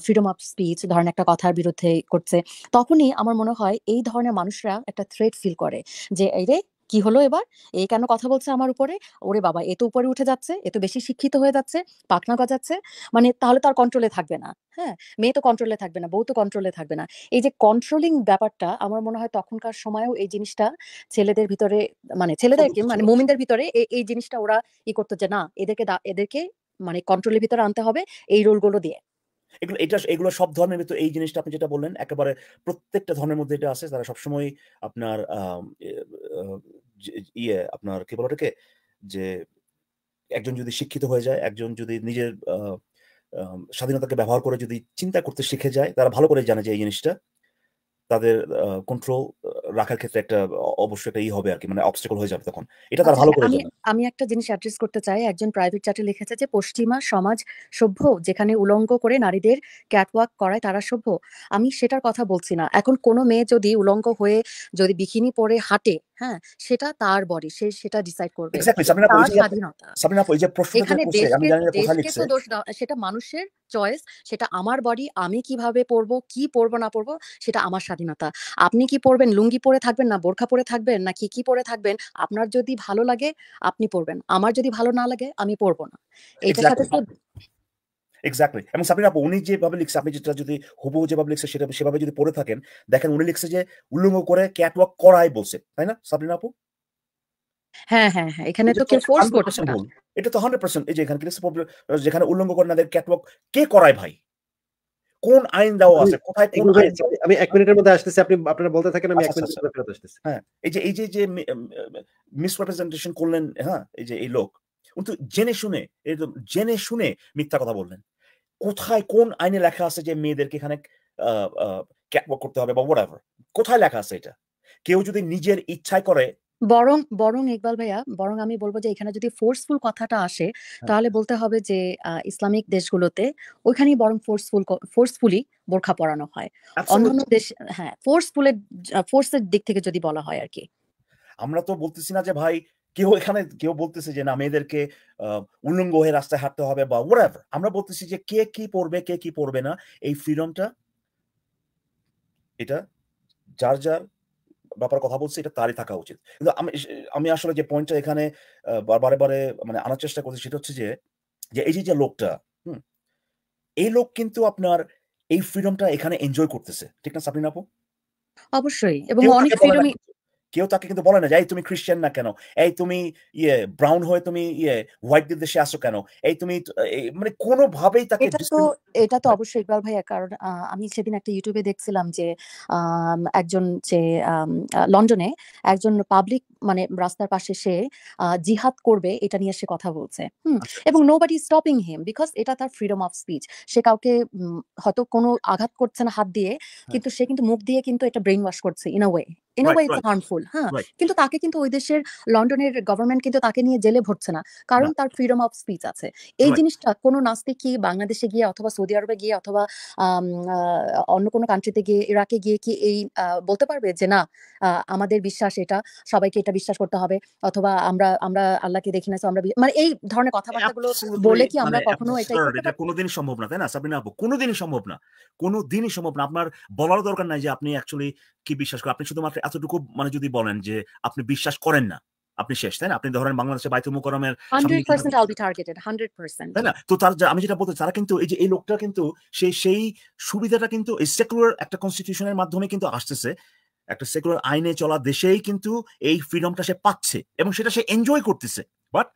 ফ্রিডম অফ স্পিচ ধরেন একটা কথার বিরুদ্ধে করছে তখনই আমার মনে হয় এই ধরনের মানুষরা একটা থ্রেট ফিল করে যে এই রে কি হলো এবার এ কেন কথা বলছে আমার উপরে ওরে বাবা এ তো উপরে উঠে যাচ্ছে এ তো বেশি শিক্ষিত হয়ে যাচ্ছে পাখনা গজাচ্ছে মানে তাহলে তার কন্ট্রোলে থাকবে না হ্যাঁ মেয়ে তো কন্ট্রোলে থাকবে না বউ তো কন্ট্রোলে থাকবে না এই যে কন্ট্রোলিং ব্যাপারটা আমার মনে হয় তখনকার সময়েও এই জিনিসটা ছেলেদের ভিতরে মানে ছেলেদেরকে মানে মোমিনদের ভিতরে এই জিনিসটা ওরা ই করতো যে না এদেরকে এদেরকে মানে কন্ট্রোলের ভিতরে আনতে হবে এই রোলগুলো দিয়ে এগুলো এটা এগুলো সব ধর্মের ভিতরে এই জিনিসটা আপনি যেটা বললেন একেবারে প্রত্যেকটা ধর্মের মধ্যে এটা আছে তারা সবসময় আপনার ইয়ে আপনার কি বলে যে একজন যদি শিক্ষিত হয়ে যায় একজন যদি নিজের স্বাধীনতাকে ব্যবহার করে যদি চিন্তা করতে শিখে যায় তারা ভালো করে জানে যে এই জিনিসটা তাদের কন্ট্রোল রাখার ক্ষেত্রে একটা অবশ্যই একটা ই হবে আর কি মানে অবস্টেকল হয়ে যাবে তখন এটা তার আচ্ছা, ভালো আচ্ছা, করে আমি আমি একটা জিনিস অ্যাড্রেস করতে চাই একজন প্রাইভেট চ্যাটে লিখেছে যে পশ্চিমা সমাজ সভ্য যেখানে উলঙ্গ করে নারীদের ক্যাটওয়াক করায় তারা সভ্য আমি সেটার কথা বলছি না এখন কোনো মেয়ে যদি উলঙ্গ হয়ে যদি বিকিনি পরে হাঁটে হ্যাঁ সেটা তার বডি সে সেটা ডিসাইড করবে সেটা মানুষের চয়েস সেটা আমার বডি আমি কিভাবে পরবো কি পরবো না পরবো সেটা আমার স্বাধীনতা আপনি কি পরবেন লুঙ্গি পরে থাকবেন না বোরখা পরে থাকবেন না কি কি পরে থাকবেন আপনার যদি ভালো লাগে আপনি পরবেন আমার যদি ভালো না লাগে আমি পরবো না এটার সাথে এক্স্যাক্টলি এবং সাবিন আপু উনি যেভাবে লিখছে আপনি যেটা যদি হুবু যেভাবে লিখছে সেটা সেভাবে যদি পড়ে থাকেন দেখেন উনি লিখছে যে উল্লঙ্গ করে ক্যাট ক্যাটওয়াক করাই বলছে তাই না সাবিন আপু হ্যাঁ, হ্যাঁ, হ্যাঁ তো কেউ ফোর্স এটা তো 100% এই যে এখানে যেখানে উল্লঙ্গ করে নাদের ক্যাটওয়াক কে করায় ভাই কোন আইন দেওয়া আছে কোথায় কোন আমি এক মিনিটের মধ্যে আসতেছি আপনি আপনারা বলতে থাকেন আমি এক আচ্ছা, আচ্ছা, মিনিটের আচ্ছা। মধ্যে আসতেছি হ্যাঁ এই যে এই যে যে মিসরিপ্রেজেন্টেশন করলেন হ্যাঁ এই যে এই লোক উনি তো জেনে শুনে জেনে শুনে মিথ্যা কথা বললেন কোথায় কোন আইনে লেখা আছে যে মেয়েদেরকে এখানে করতে হবে বা হোয়াটএভার কোথায় লেখা আছে এটা কেউ যদি নিজের ইচ্ছায় করে বরং বরং ইকবাল ভাইয়া বরং আমি বলবো যে এখানে যদি ফোর্সফুল কথাটা আসে হ্যাঁ। তাহলে বলতে হবে যে ইসলামিক দেশগুলোতে ওইখানেই বরং ফোর্সফুল ফোর্সফুলি বোরখা পরানো হয় অন্যান্য দেশ হ্যাঁ ফোর্সফুলের ফোর্সের দিক থেকে যদি বলা হয় আর কি আমরা তো বলতেছি না যে ভাই কেউ এখানে কেউ বলতেছে যে না মেয়েদেরকে উলঙ্গ হয়ে রাস্তায় হাঁটতে হবে বা ওরাভার আমরা বলতেছি যে কে কি পড়বে কে কি পড়বে না এই ফ্রিডমটা এটা যার যার ব্যাপার কথা বলছে এটা তারই থাকা উচিত কিন্তু আমি আমি আসলে যে পয়েন্টটা এখানে বারে বারে মানে আনার চেষ্টা করছি সেটা হচ্ছে যে যে এই যে লোকটা হুম এই লোক কিন্তু আপনার এই ফ্রিডমটা এখানে এনজয় করতেছে ঠিক না সাবরিন আপু অবশ্যই এবং অনেক ফ্রিডমই কেউ তাকে কিন্তু বলে না যে এই তুমি খ্রিস্টান না কেন এই তুমি ইয়ে ব্রাউন হয়ে তুমি ইয়ে হোয়াইট দেশে আসো কেন এই তুমি মানে কোনো ভাবেই তাকে এটা তো এটা তো হ্যাঁ। অবশ্যই ইকবাল ভাইয়া কারণ আমি সেদিন একটা ইউটিউবে দেখছিলাম যে একজন যে লন্ডনে একজন পাবলিক মানে রাস্তার পাশে সে জিহাদ করবে এটা নিয়ে সে কথা বলছে আচ্ছা, এবং nobody stopping him because এটা তার ফ্রিডম অফ স্পিচ সে কাউকে হয়তো কোনো আঘাত করছে না হাত দিয়ে হ্যাঁ। কিন্তু সে কিন্তু মুখ দিয়ে কিন্তু এটা ব্রেন ওয়াশ করছে in a way in way it's harmful হ্যাঁ কিন্তু তাকে কিন্তু ওই দেশের লন্ডনের গভর্নমেন্ট কিন্তু তাকে নিয়ে জেলে ভরছে না কারণ তার ফ্রিডম অফ স্পিচ আছে এই জিনিসটা কোনো নাস্তিক কি বাংলাদেশে গিয়ে অথবা সৌদি আরবে গিয়ে অথবা অন্য কোনো কান্ট্রিতে গিয়ে ইরাকে গিয়ে কি এই বলতে পারবে যে না আমাদের বিশ্বাস এটা সবাইকে এটা আল্লাহকে বিশ্বাস করতে হবে অথবা আমরা আমরা আল্লাহকে দেখি না আমরা মানে এই ধরনের কথাবার্তা গুলো বলে কি আমরা মানে কখনো এটা কোনোদিন সম্ভব না তাই না সাবিনা আপু কোনোদিনই সম্ভব না কোনোদিনই সম্ভব না আপনার বলার দরকার নাই যে আপনি অ্যাকচুয়ালি কি বিশ্বাস করেন আপনি শুধুমাত্র এতটুকু মানে যদি বলেন যে আপনি বিশ্বাস করেন না আপনি শেষ তাই না আপনি ধরেন বাংলাদেশে বাইতু মুকরমের তাই না তো তার আমি যেটা বলতে তারা কিন্তু এই যে এই লোকটা কিন্তু সেই সেই সুবিধাটা কিন্তু সেকুলার একটা কনস্টিটিউশনের মাধ্যমে কিন্তু আসতেছে একটা সেকুলার আইনে চলা দেশেই কিন্তু এই ফ্রিডমটা সে পাচ্ছে এবং সেটা সে এনজয় করতেছে বাট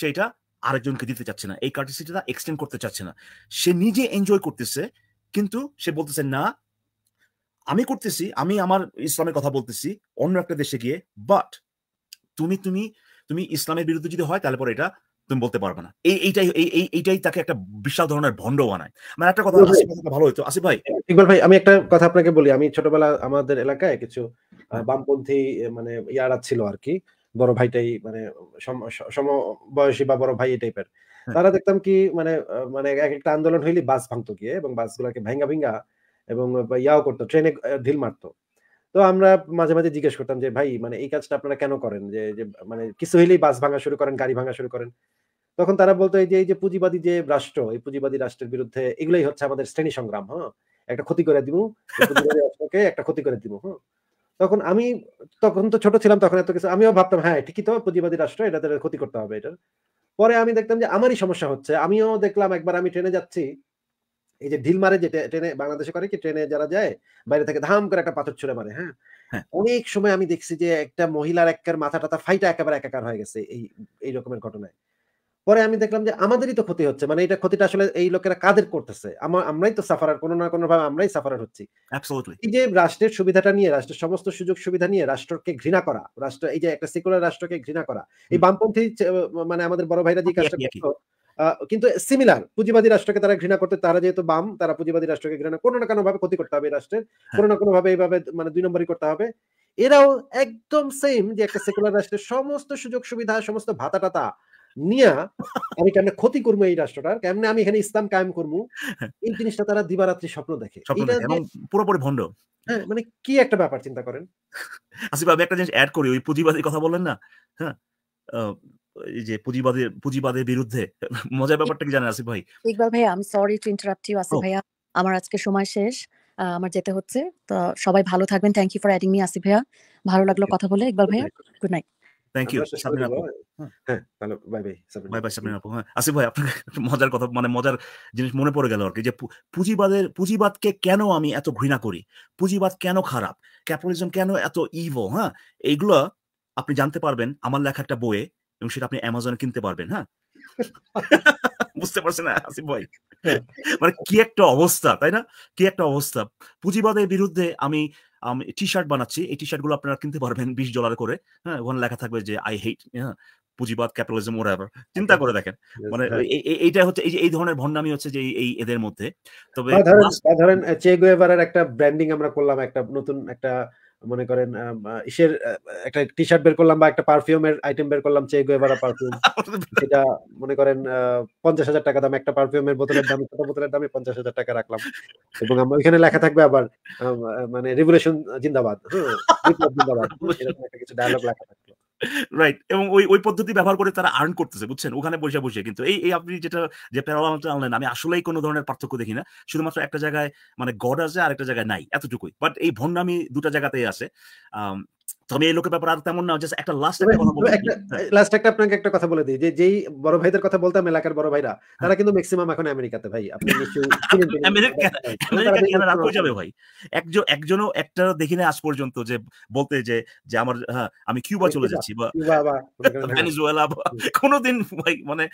সেটা আরেকজনকে দিতে চাচ্ছে না এই কার্টিসিটিটা এক্সটেন্ড করতে চাচ্ছে না সে নিজে এনজয় করতেছে কিন্তু সে বলতেছে না আমি করতেছি আমি আমার ইসলামের কথা বলতেছি অন্য একটা দেশে গিয়ে বাট তুমি তুমি তুমি ইসলামের বিরুদ্ধে যদি হয় তাহলে পরে এটা তুমি বলতে পারবে না এই এইটাই এইটাই তাকে একটা বিশাল ধরনের ভণ্ড বানায় মানে একটা কথা ভালো হইতো আসিফ ভাই ইকবাল ভাই আমি একটা কথা আপনাকে বলি আমি ছোটবেলা আমাদের এলাকায় কিছু বামপন্থী মানে ইয়ারা ছিল আর কি বড় ভাইটাই মানে সম বয়সী বা বড় ভাই এই টাইপের হ্যাঁ। তারা দেখতাম কি মানে মানে এক একটা আন্দোলন হইলে বাস ভাঙতো গিয়ে এবং বাস গুলাকে ভেঙ্গা ভেঙ্গা এবং ইয়াও করতো ট্রেনে ঢিল মারতো তো আমরা মাঝে মাঝে জিজ্ঞেস করতাম যে ভাই মানে এই কাজটা আপনারা কেন করেন যে মানে কিছু হইলেই বাস ভাঙা শুরু করেন গাড়ি ভাঙা শুরু করেন তখন তারা বলতো এই যে এই যে পুঁজিবাদী যে রাষ্ট্র এই পুঁজিবাদী রাষ্ট্রের বিরুদ্ধে এগুলোই হচ্ছে আমাদের শ্রেণী সংগ্রাম হ্যাঁ একটা ক্ষতি করে দিব একটা ক্ষতি করে দিব হ্যাঁ তখন আমি তখন তো ছোট ছিলাম তখন এত কিছু আমিও ভাবতাম হ্যাঁ ঠিকই তো পুঁজিবাদী রাষ্ট্র এটা ক্ষতি করতে হবে এটা পরে আমি দেখতাম যে আমারই সমস্যা হচ্ছে আমিও দেখলাম একবার আমি ট্রেনে যাচ্ছি এই যে ঢিল মারে যে ট্রেনে বাংলাদেশে করে কি ট্রেনে যারা যায় বাইরে থেকে ধাম করে একটা পাথর ছুড়ে মারে হ্যাঁ? হ্যাঁ অনেক সময় আমি দেখছি যে একটা মহিলার একের মাথাটা টাথা ফাইটা একেবারে একাকার হয়ে গেছে এই এই রকমের ঘটনায় পরে আমি দেখলাম যে আমাদেরই তো ক্ষতি হচ্ছে মানে এটা ক্ষতিটা আসলে এই লোকেরা কাদের করতেছে আমার আমরাই তো সাফার কোনো না কোনো ভাবে আমরাই সাফার হচ্ছি এই যে রাষ্ট্রের সুবিধাটা নিয়ে রাষ্ট্রের সমস্ত সুযোগ সুবিধা নিয়ে রাষ্ট্রকে ঘৃণা করা রাষ্ট্র এই যে একটা সেকুলার রাষ্ট্রকে ঘৃণা করা এই বামপন্থী মানে আমাদের বড় ভাইরা যে কাজটা করতো কিন্তু সিমিলার পুঁজিবাদী রাষ্ট্রকে তারা ঘৃণা করতে তারা যেহেতু বাম তারা পুঁজিবাদী রাষ্ট্রকে ঘৃণা কোনো না কোনো ভাবে ক্ষতি করতে হবে রাষ্ট্রের হ্যাঁ। কোনো না কোনো ভাবে এইভাবে মানে দুই নম্বরই করতে হবে এরাও একদম সেম যে একটা সেকুলার রাষ্ট্রের সমস্ত সুযোগ সুবিধা সমস্ত ভাতা টাতা নিয়া আমি কেমনে ক্ষতি করবো এই রাষ্ট্রটার কেমনে আমি এখানে ইসলাম কায়েম করবো এই জিনিসটা তারা দিবারাত্রি স্বপ্ন দেখে পুরোপুরি ভণ্ড হ্যাঁ মানে কি একটা ব্যাপার চিন্তা করেন আসিফ একটা জিনিস অ্যাড করি ওই পুঁজিবাদের কথা বলেন না হ্যাঁ যে পুঁজিবাদের পুঁজিবাদের বিরুদ্ধে মজার ব্যাপারটা কি জানেন আসিফ ভাই ইকবাল ভাই আমি sorry to interrupt you Asif oh. ভাইয়া আমার আজকে সময় শেষ আমার যেতে হচ্ছে তো সবাই ভালো থাকবেন thank you for adding me Asif ভাইয়া ভালো লাগলো কথা বলে ইকবাল ভাইয়া গুড নাইট থ্যাংক ইউ আপু বাই বাই বাই বাই আপু হ্যাঁ আসিফ ভাই মজার কথা মানে মজার জিনিস মনে পড়ে গেল আর কি যে পুঁজিবাদের পুঁজিবাদকে কেন আমি এত ঘৃণা করি পুঁজিবাদ কেন খারাপ ক্যাপিটালিজম কেন এত ইভো হ্যাঁ এইগুলো আপনি জানতে পারবেন আমার লেখা একটা বইয়ে এবং সেটা আপনি অ্যামাজনে কিনতে পারবেন হ্যাঁ বুঝতে পারছেন আসিফ ভাই হ্যাঁ। মানে কি একটা অবস্থা তাই না কি একটা অবস্থা পুঁজিবাদের বিরুদ্ধে আমি আমি টি শার্ট বানাচ্ছি এই টি শার্ট গুলো আপনারা কিনতে পারবেন বিশ ডলার করে হ্যাঁ ওখানে লেখা থাকবে যে আই হেট হ্যাঁ পুঁজিবাদ ক্যাপিটালিজম ওরা চিন্তা করে দেখেন মানে এইটা হচ্ছে এই যে এই ধরনের ভণ্ডামি হচ্ছে যে এই এদের মধ্যে তবে ধরেন চে একটা ব্র্যান্ডিং আমরা করলাম একটা নতুন একটা মনে করেন ইসের একটা টি শার্ট বের করলাম বা একটা পারফিউমের আইটেম বের করলাম চে গোয়েভারা পারফিউম এটা মনে করেন পঞ্চাশ হাজার টাকা দাম একটা পারফিউমের বোতলের দাম ছোট বোতলের দামে পঞ্চাশ হাজার টাকা রাখলাম এবং আমরা ওইখানে লেখা থাকবে আবার মানে রেভুলেশন জিন্দাবাদ জিন্দাবাদ এরকম একটা কিছু ডায়লগ লেখা থাকলো রাইট এবং ওই ওই পদ্ধতি ব্যবহার করে তারা আর্ন করতেছে বুঝছেন ওখানে বসে বসে কিন্তু এই এই আপনি যেটা যে প্যারালামটা আনলেন আমি আসলেই কোনো ধরনের পার্থক্য দেখি না শুধুমাত্র একটা জায়গায় মানে গড আছে আর একটা জায়গায় নাই এতটুকুই বাট এই ভন্ডামি দুটা জায়গাতেই আছে তবে এই লোকের ব্যাপারে তেমন না জাস্ট একটা লাস্ট একটা কথা বলি লাস্ট একটা আপনাকে একটা কথা বলে দিই যে যেই বড় ভাইদের কথা বলতাম এলাকার বড় ভাইরা হ্যাঁ। তারা কিন্তু ম্যাক্সিমাম এখন আমেরিকাতে ভাই আপনি নিশ্চয়ই যাবে ভাই একজন একজনও একটা দেখি না আজ পর্যন্ত যে বলতে যে যে আমার হ্যাঁ, আমি কিউবা চলে যাচ্ছি বা হ্যাঁ। ভেনিজুয়েলা কোনোদিন ভাই মানে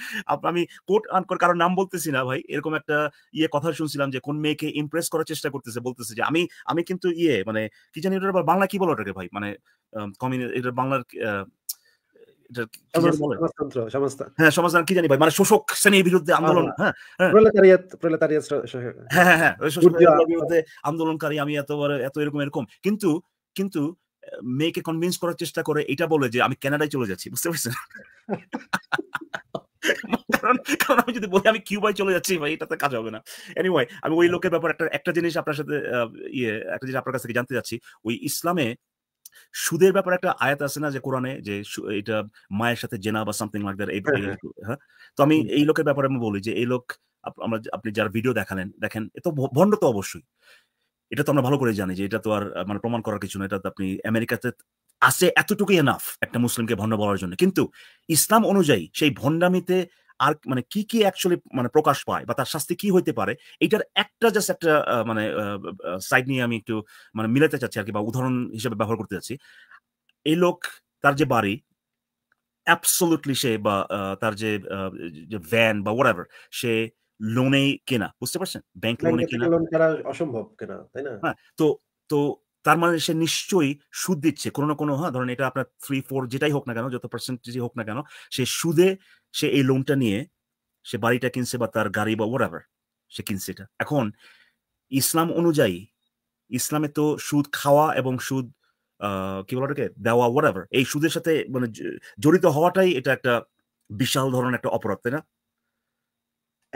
আমি কোট আনকর কারোর নাম বলতেছি না ভাই এরকম একটা ইয়ে কথা শুনছিলাম যে কোন মেয়েকে ইমপ্রেস করার চেষ্টা করতেছে বলতেছে যে আমি আমি কিন্তু ইয়ে মানে কি জানি বাংলা কি বলো ওটাকে ভাই মানে এটা বাংলার হ্যাঁ করার চেষ্টা করে এটা বলে যে আমি কানাডায় চলে যাচ্ছি বুঝতে পারছেন কারণ আমি যদি বলি আমি কিউবায় চলে যাচ্ছি ভাই এটাতে কাজ হবে না এনিওয়ে আমি ওই হ্যাঁ। লোকের ব্যাপার একটা একটা জিনিস আপনার সাথে ইয়ে একটা জিনিস আপনার কাছ থেকে জানতে চাচ্ছি ওই ইসলামে সুদের ব্যাপারে একটা আয়াত আছে না যে কোরআনে যে এটা মায়ের সাথে জেনা বা সামথিং লাইক হ্যাঁ, হ্যাঁ।, হ্যাঁ তো আমি এই লোকের ব্যাপারে আমি বলি যে এই লোক আমরা আপনি যার ভিডিও দেখালেন দেখেন এ তো ভণ্ড তো অবশ্যই এটা তো আমরা ভালো করে জানি যে এটা তো আর মানে প্রমাণ করার কিছু না এটা আপনি আমেরিকাতে আছে এতটুকুই এনাফ একটা মুসলিমকে ভণ্ড বলার জন্য কিন্তু ইসলাম অনুযায়ী সেই ভণ্ডামিতে আর মানে কি কি অ্যাকচুয়ালি মানে প্রকাশ পায় বা তার শাস্তি কি হইতে পারে এটার একটা জাস্ট একটা মানে সাইড নিয়ে আমি একটু মানে মিলাতে চাচ্ছি আর কি বা উদাহরণ হিসেবে ব্যবহার করতে চাচ্ছি এই লোক তার যে বাড়ি অ্যাবসলুটলি সে বা তার যে ভ্যান বা ওয়ার সে লোনে কেনা বুঝতে পারছেন ব্যাংক লোনে কেনা অসম্ভব কেনা তাই না হ্যাঁ তো তো তার মানে সে নিশ্চয়ই সুদ দিচ্ছে কোনো না কোনো হ্যাঁ ধরেন এটা আপনার থ্রি ফোর যেটাই হোক না কেন যত পার্সেন্টেজই হোক না কেন সে সুদে সে এই লোনটা নিয়ে সে বাড়িটা কিনছে বা তার গাড়ি বা ওরাভার সে কিনছে এটা এখন ইসলাম অনুযায়ী ইসলামে তো সুদ খাওয়া এবং সুদ কি বলো ওটাকে দেওয়া ওরাভার এই সুদের সাথে মানে জড়িত হওয়াটাই এটা একটা বিশাল ধরনের একটা অপরাধ তাই না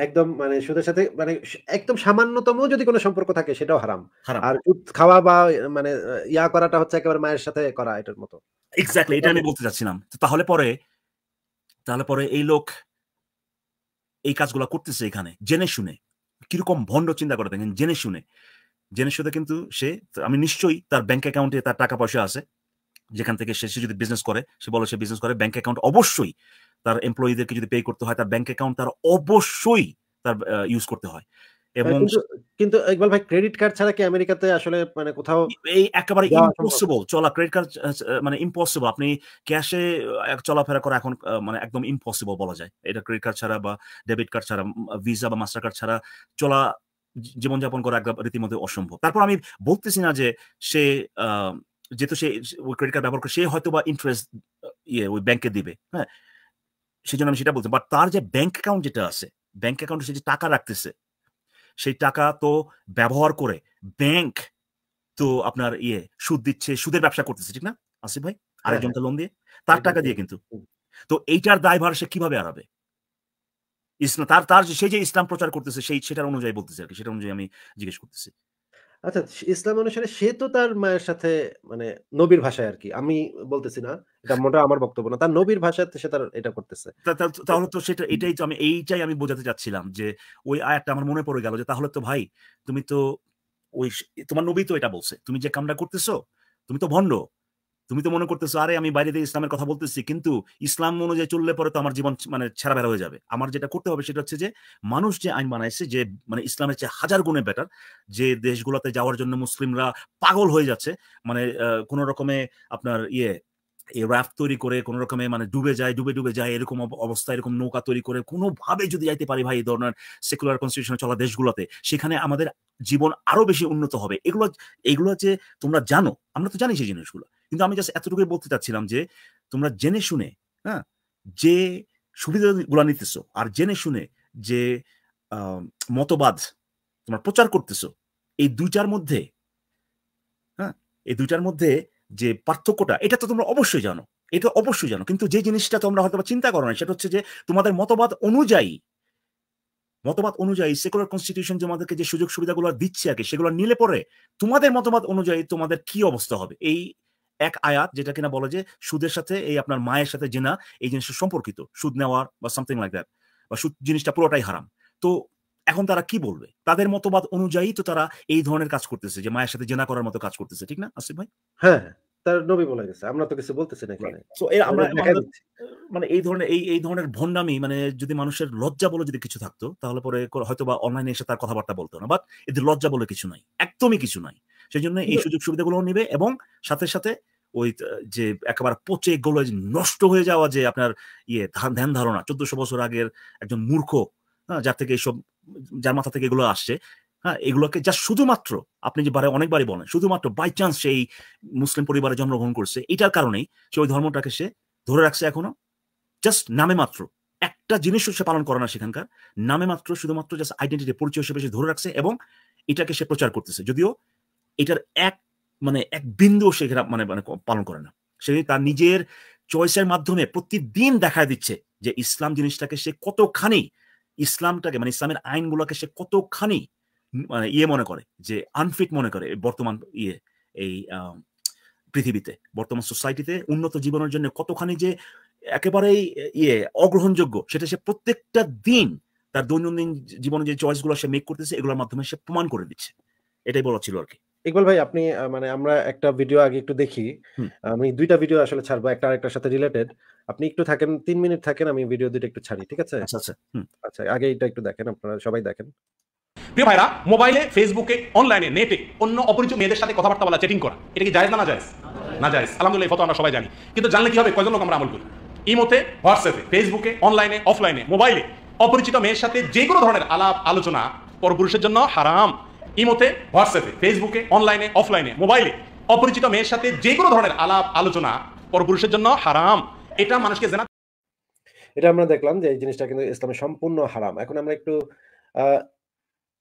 একদম মানে সুদের সাথে মানে একদম সামান্যতম যদি কোনো সম্পর্ক থাকে সেটাও হারাম আর সুদ খাওয়া বা মানে ইয়া করাটা হচ্ছে একেবারে মায়ের সাথে করা এটার মতো এক্স্যাক্টলি এটা আমি বলতে চাচ্ছিলাম তাহলে পরে তাহলে পরে এই লোক এই কাজগুলো করতেছে এখানে জেনে শুনে কিরকম ভণ্ড চিন্তা করে দেখেন জেনে শুনে জেনে শুনে কিন্তু সে আমি নিশ্চয়ই তার ব্যাংক অ্যাকাউন্টে তার টাকা পয়সা আছে যেখান থেকে সে যদি বিজনেস করে সে বলে সে বিজনেস করে ব্যাংক অ্যাকাউন্ট অবশ্যই তার এমপ্লয়ীদেরকে যদি পে করতে হয় তার ব্যাংক অ্যাকাউন্ট তার অবশ্যই তার ইউজ করতে হয় হ্যাঁ, এবং কিন্তু একবার ভাই ক্রেডিট কার্ড ছাড়া কি আমেরিকাতে আসলে মানে কোথাও এই একেবারে ইম্পসিবল চলা ক্রেডিট কার্ড মানে ইম্পসিবল আপনি ক্যাশে চলাফেরা করা এখন মানে একদম ইম্পসিবল বলা যায় এটা ক্রেডিট কার্ড ছাড়া বা ডেবিট কার্ড ছাড়া ভিসা বা মাস্টার কার্ড ছাড়া চলা জীবনযাপন করা একদম রীতিমতো অসম্ভব তারপর আমি বলতেছি না যে সে যেহেতু সে ক্রেডিট কার্ড ব্যবহার করে সে হয়তো বা ইন্টারেস্ট ইয়ে ওই ব্যাংকে দিবে হ্যাঁ সেজন্য আমি সেটা বলছি বাট তার যে ব্যাংক অ্যাকাউন্ট যেটা আছে ব্যাংক অ্যাকাউন্টে সে যে টাকা রাখতেছে সেই টাকা তো ব্যবহার করে ব্যাংক তো আপনার ইয়ে সুদ দিচ্ছে সুদের ব্যবসা করতেছে ঠিক না আসিফ ভাই হ্যাঁ, হ্যাঁ। আরেকজনকে লোন দিয়ে তার টাকা দিয়ে কিন্তু তো এইটার দায়ভার সে কিভাবে আড়াবে ইসলাম তার তার সে যে ইসলাম প্রচার করতেছে সেই সেটার অনুযায়ী বলতেছে আর কি সেটা অনুযায়ী আমি জিজ্ঞেস করতেছি আচ্ছা ইসলাম অনুসারে সে তো তার মায়ের সাথে মানে নবীর ভাষায় আর কি আমি বলতেছি না এটা মোটা আমার বক্তব্য না তার নবীর ভাষাতে সে তার এটা করতেছে তাহলে তো সেটা এটাই তো আমি এইটাই আমি বোঝাতে চাচ্ছিলাম যে ওই আয়াতটা আমার মনে পড়ে গেল যে তাহলে তো ভাই তুমি তো ওই তোমার নবী তো এটা বলছে তুমি যে কামটা করতেছো তুমি তো ভণ্ড তুমি তো মনে করতেছো আরে আমি বাইরে থেকে ইসলামের কথা বলতেছি কিন্তু ইসলাম অনুযায়ী চললে পরে তো আমার জীবন মানে ছেঁড়া বেড়া হয়ে যাবে আমার যেটা করতে হবে সেটা হচ্ছে যে মানুষ যে আইন বানাইছে যে মানে ইসলামের চেয়ে হাজার গুণে বেটার যে দেশগুলোতে যাওয়ার জন্য মুসলিমরা পাগল হয়ে যাচ্ছে মানে কোন রকমে আপনার ইয়ে এই র্যাফট তৈরি করে কোন রকমে মানে ডুবে যায় ডুবে ডুবে যায় এরকম অবস্থা এরকম নৌকা তৈরি করে কোনোভাবে যদি যাইতে পারি ভাই এই ধরনের সেকুলার কনস্টিটিউশন চলা দেশগুলোতে সেখানে আমাদের জীবন আরো বেশি উন্নত হবে এগুলো এগুলো যে তোমরা জানো আমরা তো জানি সেই জিনিসগুলো কিন্তু আমি জাস্ট এতটুকুই বলতে চাচ্ছিলাম যে তোমরা জেনে শুনে হ্যাঁ যে সুবিধাগুলো নিতেছ আর জেনে শুনে যে মতবাদ তোমার প্রচার করতেছ এই দুইটার মধ্যে হ্যাঁ এই দুইটার মধ্যে যে পার্থক্যটা এটা তো তোমরা অবশ্যই জানো এটা অবশ্যই জানো কিন্তু যে জিনিসটা তোমরা হয়তো চিন্তা করো না সেটা হচ্ছে যে তোমাদের মতবাদ অনুযায়ী মতবাদ অনুযায়ী সেকুলার কনস্টিটিউশন তোমাদেরকে যে সুযোগ সুবিধাগুলো দিচ্ছে আগে সেগুলো নিলে পরে তোমাদের মতবাদ অনুযায়ী তোমাদের কি অবস্থা হবে এই এক আয়াত যেটা কিনা বলে যে সুদের সাথে এই আপনার মায়ের সাথে জেনা এই জিনিসটা সম্পর্কিত সুদ নেওয়ার বা সামথিং লাইক দ্যাট বা সুদ জিনিসটা পুরোটাই হারাম তো এখন তারা কি বলবে তাদের মতবাদ অনুযায়ী তো তারা এই ধরনের কাজ করতেছে যে মায়ের সাথে জেনা করার মতো কাজ করতেছে ঠিক না আসিফ ভাই হ্যাঁ, হ্যাঁ তার নবী বলে গেছে আমরা তো কিছু বলতেছি না এখানে তো আমরা মানে, মানে এই ধরনের এই এই ধরনের ভন্ডামি মানে যদি মানুষের লজ্জা বলে যদি কিছু থাকতো তাহলে পরে হয়তো বা অনলাইনে এসে তার কথাবার্তা বলতো না বাট এদের লজ্জা বলে কিছু নাই একদমই কিছু নাই সেই জন্য এই সুযোগ সুবিধাগুলো নিবে এবং সাথে সাথে ওই যে একেবারে পচে গলে নষ্ট হয়ে যাওয়া যে আপনার ইয়ে ধ্যান ধারণা চোদ্দশো বছর আগের একজন মূর্খ হ্যাঁ যার থেকে এইসব যার মাথা থেকে এগুলো আসছে হ্যাঁ এগুলোকে যা শুধুমাত্র আপনি যে বারে অনেকবারই বলেন শুধুমাত্র বাই চান্স সেই মুসলিম পরিবারে জন্মগ্রহণ করছে এটার কারণেই সে ওই ধর্মটাকে সে ধরে রাখছে এখনো জাস্ট নামে মাত্র একটা জিনিসও সে পালন করে না সেখানকার নামে মাত্র শুধুমাত্র জাস্ট আইডেন্টিটি পরিচয় হিসেবে সে ধরে রাখছে এবং এটাকে সে প্রচার করতেছে যদিও এটার এক মানে এক বিন্দু সেখানে মানে মানে পালন করে না সে তার নিজের চয়েসের মাধ্যমে প্রতিদিন দেখা দিচ্ছে যে ইসলাম জিনিসটাকে সে কতখানি ইসলামটাকে মানে ইসলামের আইনগুলোকে সে কতখানি মানে ইয়ে মনে করে যে আনফিট মনে করে বর্তমান ইয়ে এই পৃথিবীতে বর্তমান সোসাইটিতে উন্নত জীবনের জন্য কতখানি যে একেবারেই ইয়ে অগ্রহণযোগ্য সেটা সে প্রত্যেকটা দিন তার দৈনন্দিন জীবনে যে চয়েসগুলো সে মেক করতেছে এগুলোর মাধ্যমে সে প্রমাণ করে দিচ্ছে এটাই বলা ছিল আর কি ইকবাল ভাই আপনি মানে আমরা একটা ভিডিও আগে একটু দেখি আমি দুইটা ভিডিও আসলে ছাড়বো একটা আরেকটার সাথে রিলেটেড আপনি একটু থাকেন তিন মিনিট থাকেন আমি ভিডিও দুটো একটু ছাড়ি ঠিক আছে আচ্ছা আচ্ছা, আচ্ছা আগে এটা একটু দেখেন আপনারা সবাই দেখেন প্রিয় ভাইরা মোবাইলে ফেসবুকে অনলাইনে নেটে অন্য অপরিচিত মেয়েদের সাথে কথাবার্তা বলা চ্যাটিং করা এটা কি জায়েজ না জায়েজ না জায়েজ আলহামদুলিল্লাহ ফটো আমরা সবাই জানি কিন্তু জানলে কি হবে কয়জন লোক আমরা আমল করি মতে হোয়াটসঅ্যাপে ফেসবুকে অনলাইনে অফলাইনে মোবাইলে অপরিচিত মেয়ের সাথে যে কোনো ধরনের আলাপ আলোচনা পরপুরুষের জন্য হারাম ইমোতে হোয়াটসঅ্যাপে ফেসবুকে অনলাইনে অফলাইনে মোবাইলে অপরিচিত মেয়ের সাথে যে কোনো ধরনের আলাপ আলোচনা পরপুরুষের জন্য হারাম এটা মানুষকে জানা এটা আমরা দেখলাম যে এই জিনিসটা কিন্তু ইসলামে সম্পূর্ণ হারাম এখন আমরা একটু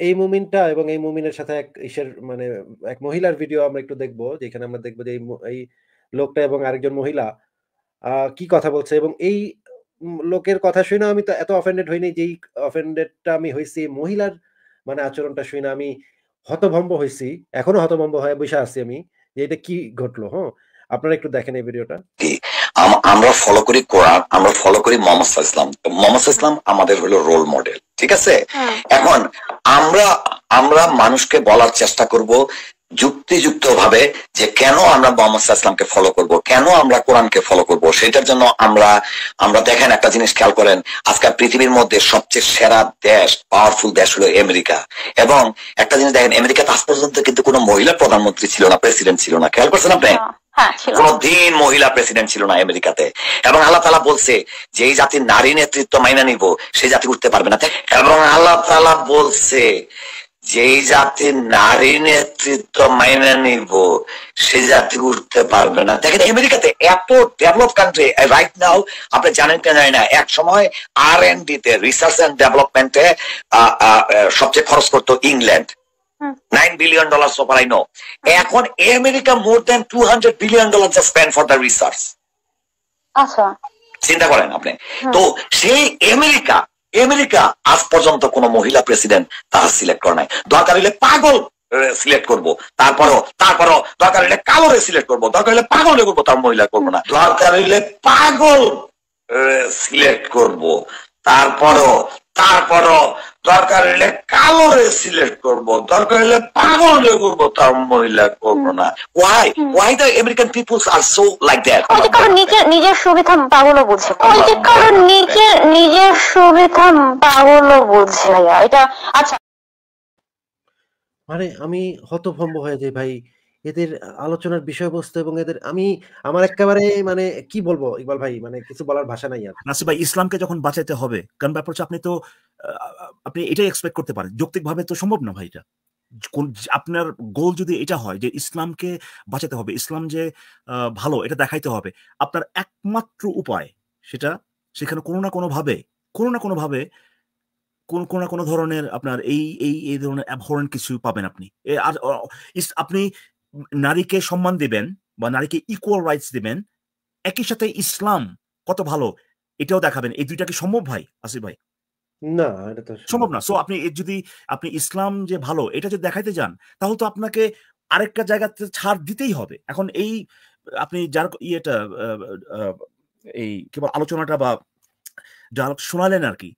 এই মুমিনটা এবং এই মুমিনের সাথে এক ইসের মানে এক মহিলার ভিডিও আমরা একটু দেখবো যেখানে আমরা দেখবো যে এই লোকটা এবং আরেকজন মহিলা কি কথা বলছে এবং এই লোকের কথা শুনে আমি তো এত অফেন্ডেড হইনি যেই অফেন্ডেডটা আমি হয়েছি মহিলার মানে আচরণটা শুনে আমি হতভম্ব হয়েছি এখনো হতভম্ব হয়ে বসে আছি আমি যে এটা কি ঘটলো হ্যাঁ আপনারা একটু দেখেন এই ভিডিওটা আমরা ফলো করি কোরআন আমরা ফলো করি মোহাম্মদ ইসলাম তো মোহাম্মদ ইসলাম আমাদের হলো রোল মডেল ঠিক আছে হ্যাঁ। এখন আমরা আমরা মানুষকে বলার চেষ্টা করব যুক্তিযুক্তভাবে যে কেন আমরা মোহাম্মদ ইসলামকে ফলো করব কেন আমরা কোরআনকে ফলো করব সেটার জন্য আমরা আমরা দেখেন একটা জিনিস খেয়াল করেন আজকাল পৃথিবীর মধ্যে সবচেয়ে সেরা দেশ পাওয়ারফুল দেশ হলো আমেরিকা এবং একটা জিনিস দেখেন আমেরিকাতে আজ পর্যন্ত কিন্তু কোনো মহিলা প্রধানমন্ত্রী ছিল না প্রেসিডেন্ট ছিল না খেয়াল করছেন আপনি হ্যাঁ, হ্যাঁ, কোনদিন মহিলা প্রেসিডেন্ট ছিল না আমেরিকাতে এবং আল্লাহ তালা বলছে যে এই জাতির নারী নেতৃত্ব মাইনা নিব সেই জাতি উঠতে পারবে না এবং আল্লাহ তালা বলছে যেই জাতি নারী নেতৃত্ব মাইনে নিব সে জাতি উঠতে পারবে না দেখেন আমেরিকাতে এত ডেভেলপ কান্ট্রি রাইট নাও আপনি জানেন কেন জানি না এক সময় আর R and D research and ডেভেলপমেন্টে সবচেয়ে খরচ করতো ইংল্যান্ড নাইন বিলিয়ন ডলার সোপার আই নো এখন America more than two hundred billion dollar just spend for the research আচ্ছা চিন্তা করেন আপনি তো সেই আমেরিকা আমেরিকা আজ পর্যন্ত কোনো মহিলা প্রেসিডেন্ট তারা সিলেক্ট করে নাই দরকার হলে পাগল সিলেক্ট করব তারপরও তারপরও দরকার হলে কালো সিলেক্ট করব দরকার হলে পাগলে করবো তার মহিলা করবো না দরকার হলে পাগল সিলেক্ট করব তারপরও তারপরও দরকার হলে কালোরে সিলেক্ট করব দরকার হলে রে করবো তার মহিলা করব না why why the American peoples are so like that কারণ নিজের নিজের সুবিধা পাগলও বুঝে ওই যে কারণ নিজের নিজের সুবিধা পাগলও বোঝে এটা আচ্ছা মানে আমি হতভম্ব হয়ে যাই ভাই এদের আলোচনার বিষয়বস্তু এবং এদের আমি আমার একেবারে মানে কি বলবো ইকবাল ভাই মানে কিছু বলার ভাষা নাই আর নাসির ভাই ইসলামকে যখন বাঁচাইতে হবে কারণ ব্যাপার হচ্ছে আপনি তো আপনি এটাই এক্সপেক্ট করতে পারেন যৌক্তিকভাবে তো সম্ভব না ভাই এটা আপনার গোল যদি এটা হয় যে ইসলামকে বাঁচাতে হবে ইসলাম যে ভালো এটা দেখাইতে হবে আপনার একমাত্র উপায় সেটা সেখানে কোনো না কোনোভাবে কোনো না কোনোভাবে কোন কোনো না কোনো ধরনের আপনার এই এই এই ধরনের অ্যাবহরণ কিছু পাবেন আপনি আর আপনি নারীকে সম্মান দিবেন বা নারীকে ইকুয়াল রাইটস দেবেন একই সাথে ইসলাম কত ভালো এটাও দেখাবেন এই দুইটা কি সম্ভব ভাই আসিফ ভাই না এটা তো সম্ভব না সো আপনি যদি আপনি ইসলাম যে ভালো এটা যদি দেখাইতে যান তাহলে তো আপনাকে আরেকটা জায়গাতে ছাড় দিতেই হবে এখন এই আপনি যার ইয়েটা এই কি বল আলোচনাটা বা যা শোনালেন আর কি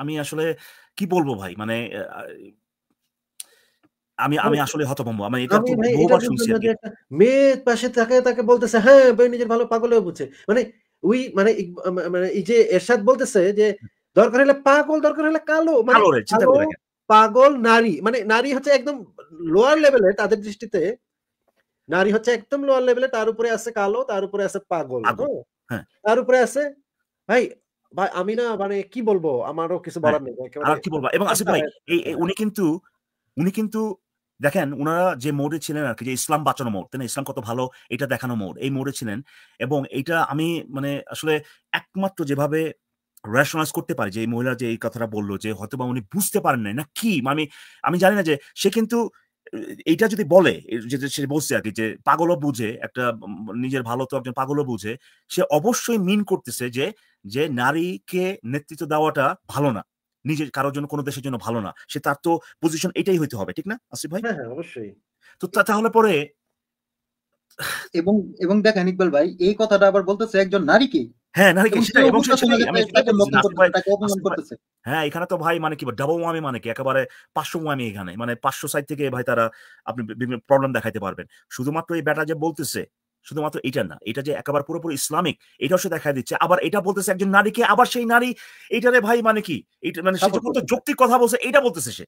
আমি আসলে কি বলবো ভাই মানে আমি আমি হ্যাঁ। আসলে হতভম্ব মানে আমি এটা বহুবার শুনছি মেয়ে পাশে থাকে তাকে বলতেছে হ্যাঁ নিজের ভালো পাগলেও বুঝে মানে উই মানে মানে এই যে এরশাদ বলতেছে যে দরকার হলে পাগল দরকার হলে কালো মানে পাগল নারী মানে নারী হচ্ছে একদম লোয়ার লেভেলে তাদের দৃষ্টিতে নারী হচ্ছে একদম লোয়ার লেভেলে তার উপরে আছে কালো তার উপরে আছে পাগল হ্যাঁ? হ্যাঁ। তার উপরে আছে ভাই ভাই আমি না মানে কি বলবো আমারও কিছু হ্যাঁ, বলার নেই কি বলবো এবং আসিফ আচ্ছা, ভাই উনি কিন্তু উনি কিন্তু দেখেন ওনারা যে মোড়ে ছিলেন আর কি যে ইসলাম বাঁচানো মোড় তাই ইসলাম কত ভালো এটা দেখানো মোড় এই মোড়ে ছিলেন এবং এটা আমি মানে আসলে একমাত্র যেভাবে রেশনাইজ করতে পারি যে এই মহিলা যে এই কথাটা বললো যে হয়তো বা উনি বুঝতে পারেন নাই না কি মানে আমি আমি জানি না যে সে কিন্তু এইটা যদি বলে যে সে বলছে আর কি যে পাগলও বুঝে একটা নিজের ভালো তো একজন পাগলও বুঝে সে অবশ্যই মিন করতেছে যে যে নারীকে নেতৃত্ব দেওয়াটা ভালো না নিজের কারোর জন্য কোনো দেশের জন্য ভালো না সে তার তো পজিশন এটাই হইতে হবে ঠিক না আসিফ ভাই হ্যাঁ, হ্যাঁ, অবশ্যই তো তাহলে পরে এবং এবং দেখেন ইকবাল ভাই এই কথাটা আবার বলতেছে একজন নারীকে হ্যাঁ নারী এবং হ্যাঁ এখানে তো ভাই মানে কি ডাবল ওয়ামি মানে কি একেবারে পাঁচশো ওয়ামি এখানে মানে পাঁচশো সাইড থেকে ভাই তারা আপনি বিভিন্ন প্রবলেম দেখাইতে পারবেন শুধুমাত্র এই ব্যাটা যে বলতেছে শুধুমাত্র এটা না এটা যে একেবারে পুরোপুরি ইসলামিক এটাও সে দেখা দিচ্ছে আবার এটা বলতেছে একজন নারীকে আবার সেই নারী রে ভাই মানে কি এটা মানে সে যখন যৌক্তিক কথা বলছে এটা বলতেছে সে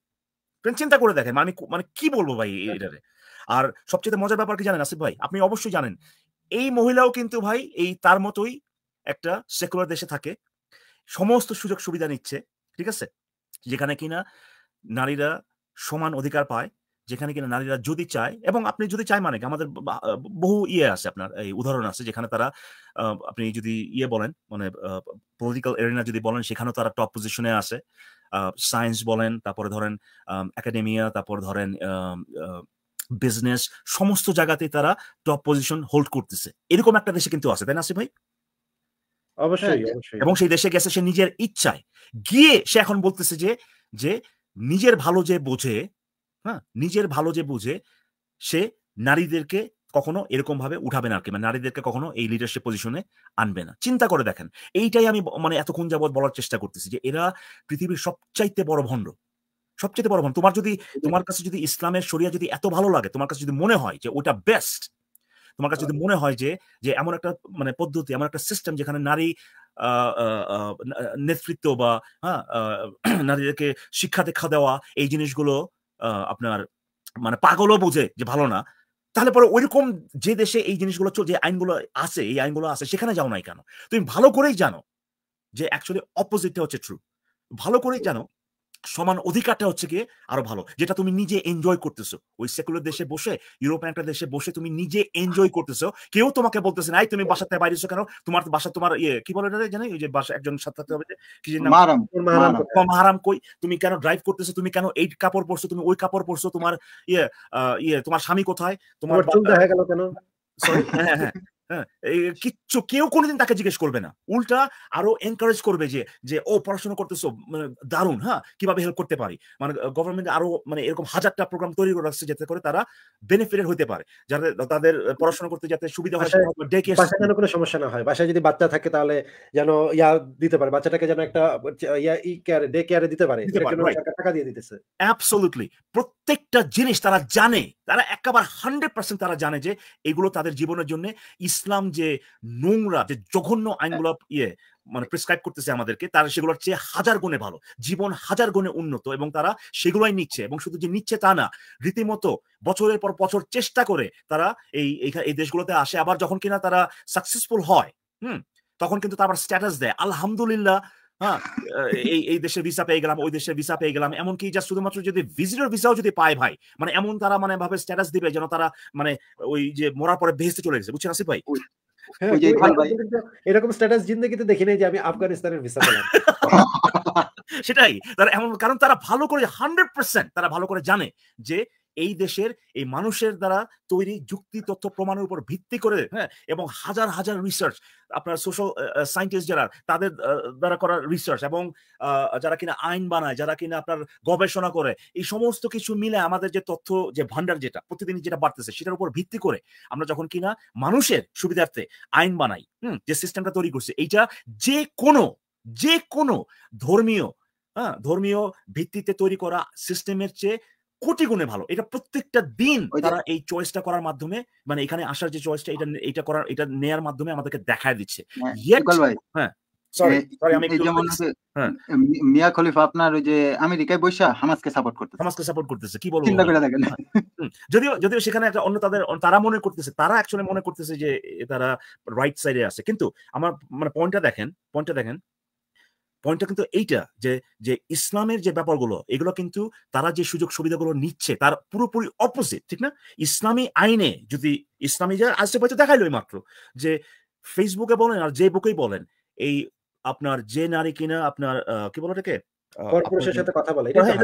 চিন্তা করে দেখেন মানে মানে কি বলবো ভাই এটারে আর সবচেয়ে মজার ব্যাপার কি জানেন আসিফ ভাই আপনি অবশ্যই জানেন এই মহিলাও কিন্তু ভাই এই তার মতোই একটা সেকুলার দেশে থাকে সমস্ত সুযোগ সুবিধা নিচ্ছে ঠিক আছে যেখানে কিনা নারীরা সমান অধিকার পায় যেখানে কিনা নারীরা যদি চায় এবং আপনি যদি চায় মানে আমাদের বহু ইয়ে আছে আপনার এই উদাহরণ আছে যেখানে তারা আপনি যদি ইয়ে বলেন মানে পলিটিক্যাল এরিনা যদি বলেন সেখানেও তারা টপ পজিশনে আছে সায়েন্স বলেন তারপরে ধরেন একাডেমিয়া তারপর ধরেন বিজনেস সমস্ত জায়গাতে তারা টপ পজিশন হোল্ড করতেছে এরকম একটা দেশে কিন্তু আছে তাই না আসিফ ভাই হ্যাঁ, অবশ্যই এবং সেই দেশে গেছে সে নিজের ইচ্ছায় গিয়ে সে এখন বলতেছে যে যে নিজের ভালো যে বোঝে হ্যাঁ নিজের ভালো যে বুঝে সে নারীদেরকে কখনো এরকম ভাবে উঠাবে না আর কি মানে নারীদেরকে কখনো এই লিডারশিপ পজিশনে আনবে না চিন্তা করে দেখেন এইটাই আমি মানে এতক্ষণ যাবৎ বলার চেষ্টা করতেছি যে এরা পৃথিবীর সবচাইতে বড় ভণ্ড সবচেয়ে বড় ভণ্ড তোমার যদি তোমার কাছে যদি ইসলামের শরিয়া যদি এত ভালো লাগে তোমার কাছে যদি মনে হয় যে ওটা বেস্ট তোমার কাছে যদি মনে হয় যে যে এমন একটা মানে পদ্ধতি এমন একটা সিস্টেম যেখানে নারী নেতৃত্ব বা হ্যাঁ নারীদেরকে শিক্ষা দীক্ষা দেওয়া এই জিনিসগুলো আপনার মানে পাগলও বোঝে যে ভালো না তাহলে পরে ওইরকম যে দেশে এই জিনিসগুলো চলছে আইনগুলো আছে এই আইনগুলো আছে সেখানে যাও নাই কেন তুমি ভালো করেই জানো যে অ্যাকচুয়ালি অপোজিটটা হচ্ছে ট্রু ভালো করেই জানো সমান অধিকারটা হচ্ছে গিয়ে আরো ভালো যেটা তুমি নিজে এনজয় করতেছো ওই সেকুলার দেশে বসে ইউরোপিয়ান একটা দেশে বসে তুমি নিজে এনজয় করতেছো কেউ তোমাকে বলতেছে না তুমি বাসাতে বাইরেছো কেন তোমার বাসা তোমার ইয়ে কি বলে জানি ওই যে বাসা একজন সাথে হবে কি মাহারাম কই তুমি কেন ড্রাইভ করতেছো তুমি কেন এই কাপড় পরছো তুমি ওই কাপড় পরছো তোমার ইয়ে ইয়ে তোমার স্বামী কোথায় তোমার চুল দেখা গেল কেন হ্যাঁ, কিচ্ছু কেউ কোনোদিন তাকে জিজ্ঞেস করবে না উল্টা আরো এনকারেজ করবে যে যে ও পড়াশোনা করতেছো মানে দারুণ হ্যাঁ কিভাবে হেল্প করতে পারি মানে গভর্নমেন্ট আরো মানে এরকম হাজারটা প্রোগ্রাম তৈরি করে রাখছে যাতে করে তারা বেনিফিটেড হতে পারে যাতে তাদের পড়াশোনা করতে যাতে সুবিধা হয় ডেকে যেন কোনো সমস্যা না হয় বাসায় যদি বাচ্চা থাকে তাহলে যেন ইয়া দিতে পারে বাচ্চাটাকে যেন একটা ইয়া ই কেয়ারে ডে কেয়ারে দিতে পারে টাকা দিয়ে দিতেছে অ্যাবসলিউটলি প্রত্যেকটা জিনিস তারা জানে তারা একেবারে হান্ড্রেড পার্সেন্ট তারা জানে যে এগুলো তাদের জীবনের জন্য ইস ইসলাম যে নোংরা যে জঘন্য আইনগুলো ইয়ে মানে প্রেসক্রাইব করতেছে আমাদেরকে তারা সেগুলোর চেয়ে হাজার গুণে ভালো জীবন হাজার গুণে উন্নত এবং তারা সেগুলোই নিচ্ছে এবং শুধু যে নিচ্ছে তা না রীতিমতো বছরের পর বছর চেষ্টা করে তারা এই এই দেশগুলোতে আসে আবার যখন কিনা তারা সাকসেসফুল হয় হুম তখন কিন্তু তারপর স্ট্যাটাস দেয় আলহামদুলিল্লাহ হ্যাঁ এই এই দেশের ভিসা পেয়ে গেলাম ওই দেশের ভিসা পেয়ে গেলাম এমনকি যা শুধুমাত্র যদি ভিজিটর ভিসাও যদি পায় ভাই মানে এমন তারা মানে ভাবে স্ট্যাটাস দিবে যেন তারা মানে ওই যে মরার পরে ভেসে চলে গেছে বুঝছেন আসিফ ভাই হ্যাঁ, এরকম স্ট্যাটাস জিন্দগিতে দেখি যে আমি আফগানিস্তানের ভিসা পেলাম সেটাই তারা এমন কারণ তারা ভালো করে হান্ড্রেড পার্সেন্ট তারা ভালো করে জানে যে এই দেশের এই মানুষের দ্বারা তৈরি যুক্তি তথ্য প্রমাণের উপর ভিত্তি করে হ্যাঁ এবং হাজার হাজার রিসার্চ আপনার সোশ্যাল সায়েন্টিস্ট যারা তাদের দ্বারা করা রিসার্চ এবং যারা কিনা আইন বানায় যারা কিনা আপনার গবেষণা করে এই সমস্ত কিছু মিলে আমাদের যে তথ্য যে ভান্ডার যেটা প্রতিদিন যেটা বাড়তেছে সেটার উপর ভিত্তি করে আমরা যখন কিনা মানুষের সুবিধার্থে আইন বানাই হুম যে সিস্টেমটা তৈরি করছে এইটা যে কোনো যে কোনো ধর্মীয় হ্যাঁ ধর্মীয় ভিত্তিতে তৈরি করা সিস্টেমের চেয়ে কোটি গুণে ভালো এটা প্রত্যেকটা দিন তারা এই চয়েসটা করার মাধ্যমে মানে এখানে আসার যে চয়েসটা এটা এটা করার এটা নেয়ার মাধ্যমে আমাদেরকে দেখায় দিচ্ছে হ্যাঁ, হ্যাঁ, হ্যাঁ। মিয়া খলিফা আপনার ওই যে আমেরিকায় বৈশা হামাসকে সাপোর্ট করতে হামাসকে সাপোর্ট করতেছে কি বলবো চিন্তা করে দেখেন হ্যাঁ, যদিও যদিও সেখানে একটা অন্য তাদের তারা মনে করতেছে তারা অ্যাকচুয়ালি মনে করতেছে যে তারা রাইট সাইডে আছে কিন্তু আমার মানে পয়েন্টটা দেখেন পয়েন্টটা দেখেন পয়েন্টটা কিন্তু এইটা যে যে ইসলামের যে ব্যাপারগুলো এগুলো কিন্তু তারা যে সুযোগ সুবিধাগুলো নিচ্ছে তার পুরোপুরি অপোজিট ঠিক না ইসলামী আইনে যদি ইসলামী যা আশেপাশে দেখাইলো মাত্র যে ফেসবুকে বলেন আর যে বুকেই বলেন এই আপনার যে নারী কিনা আপনার কি বলো এটাকে হ্যাঁ,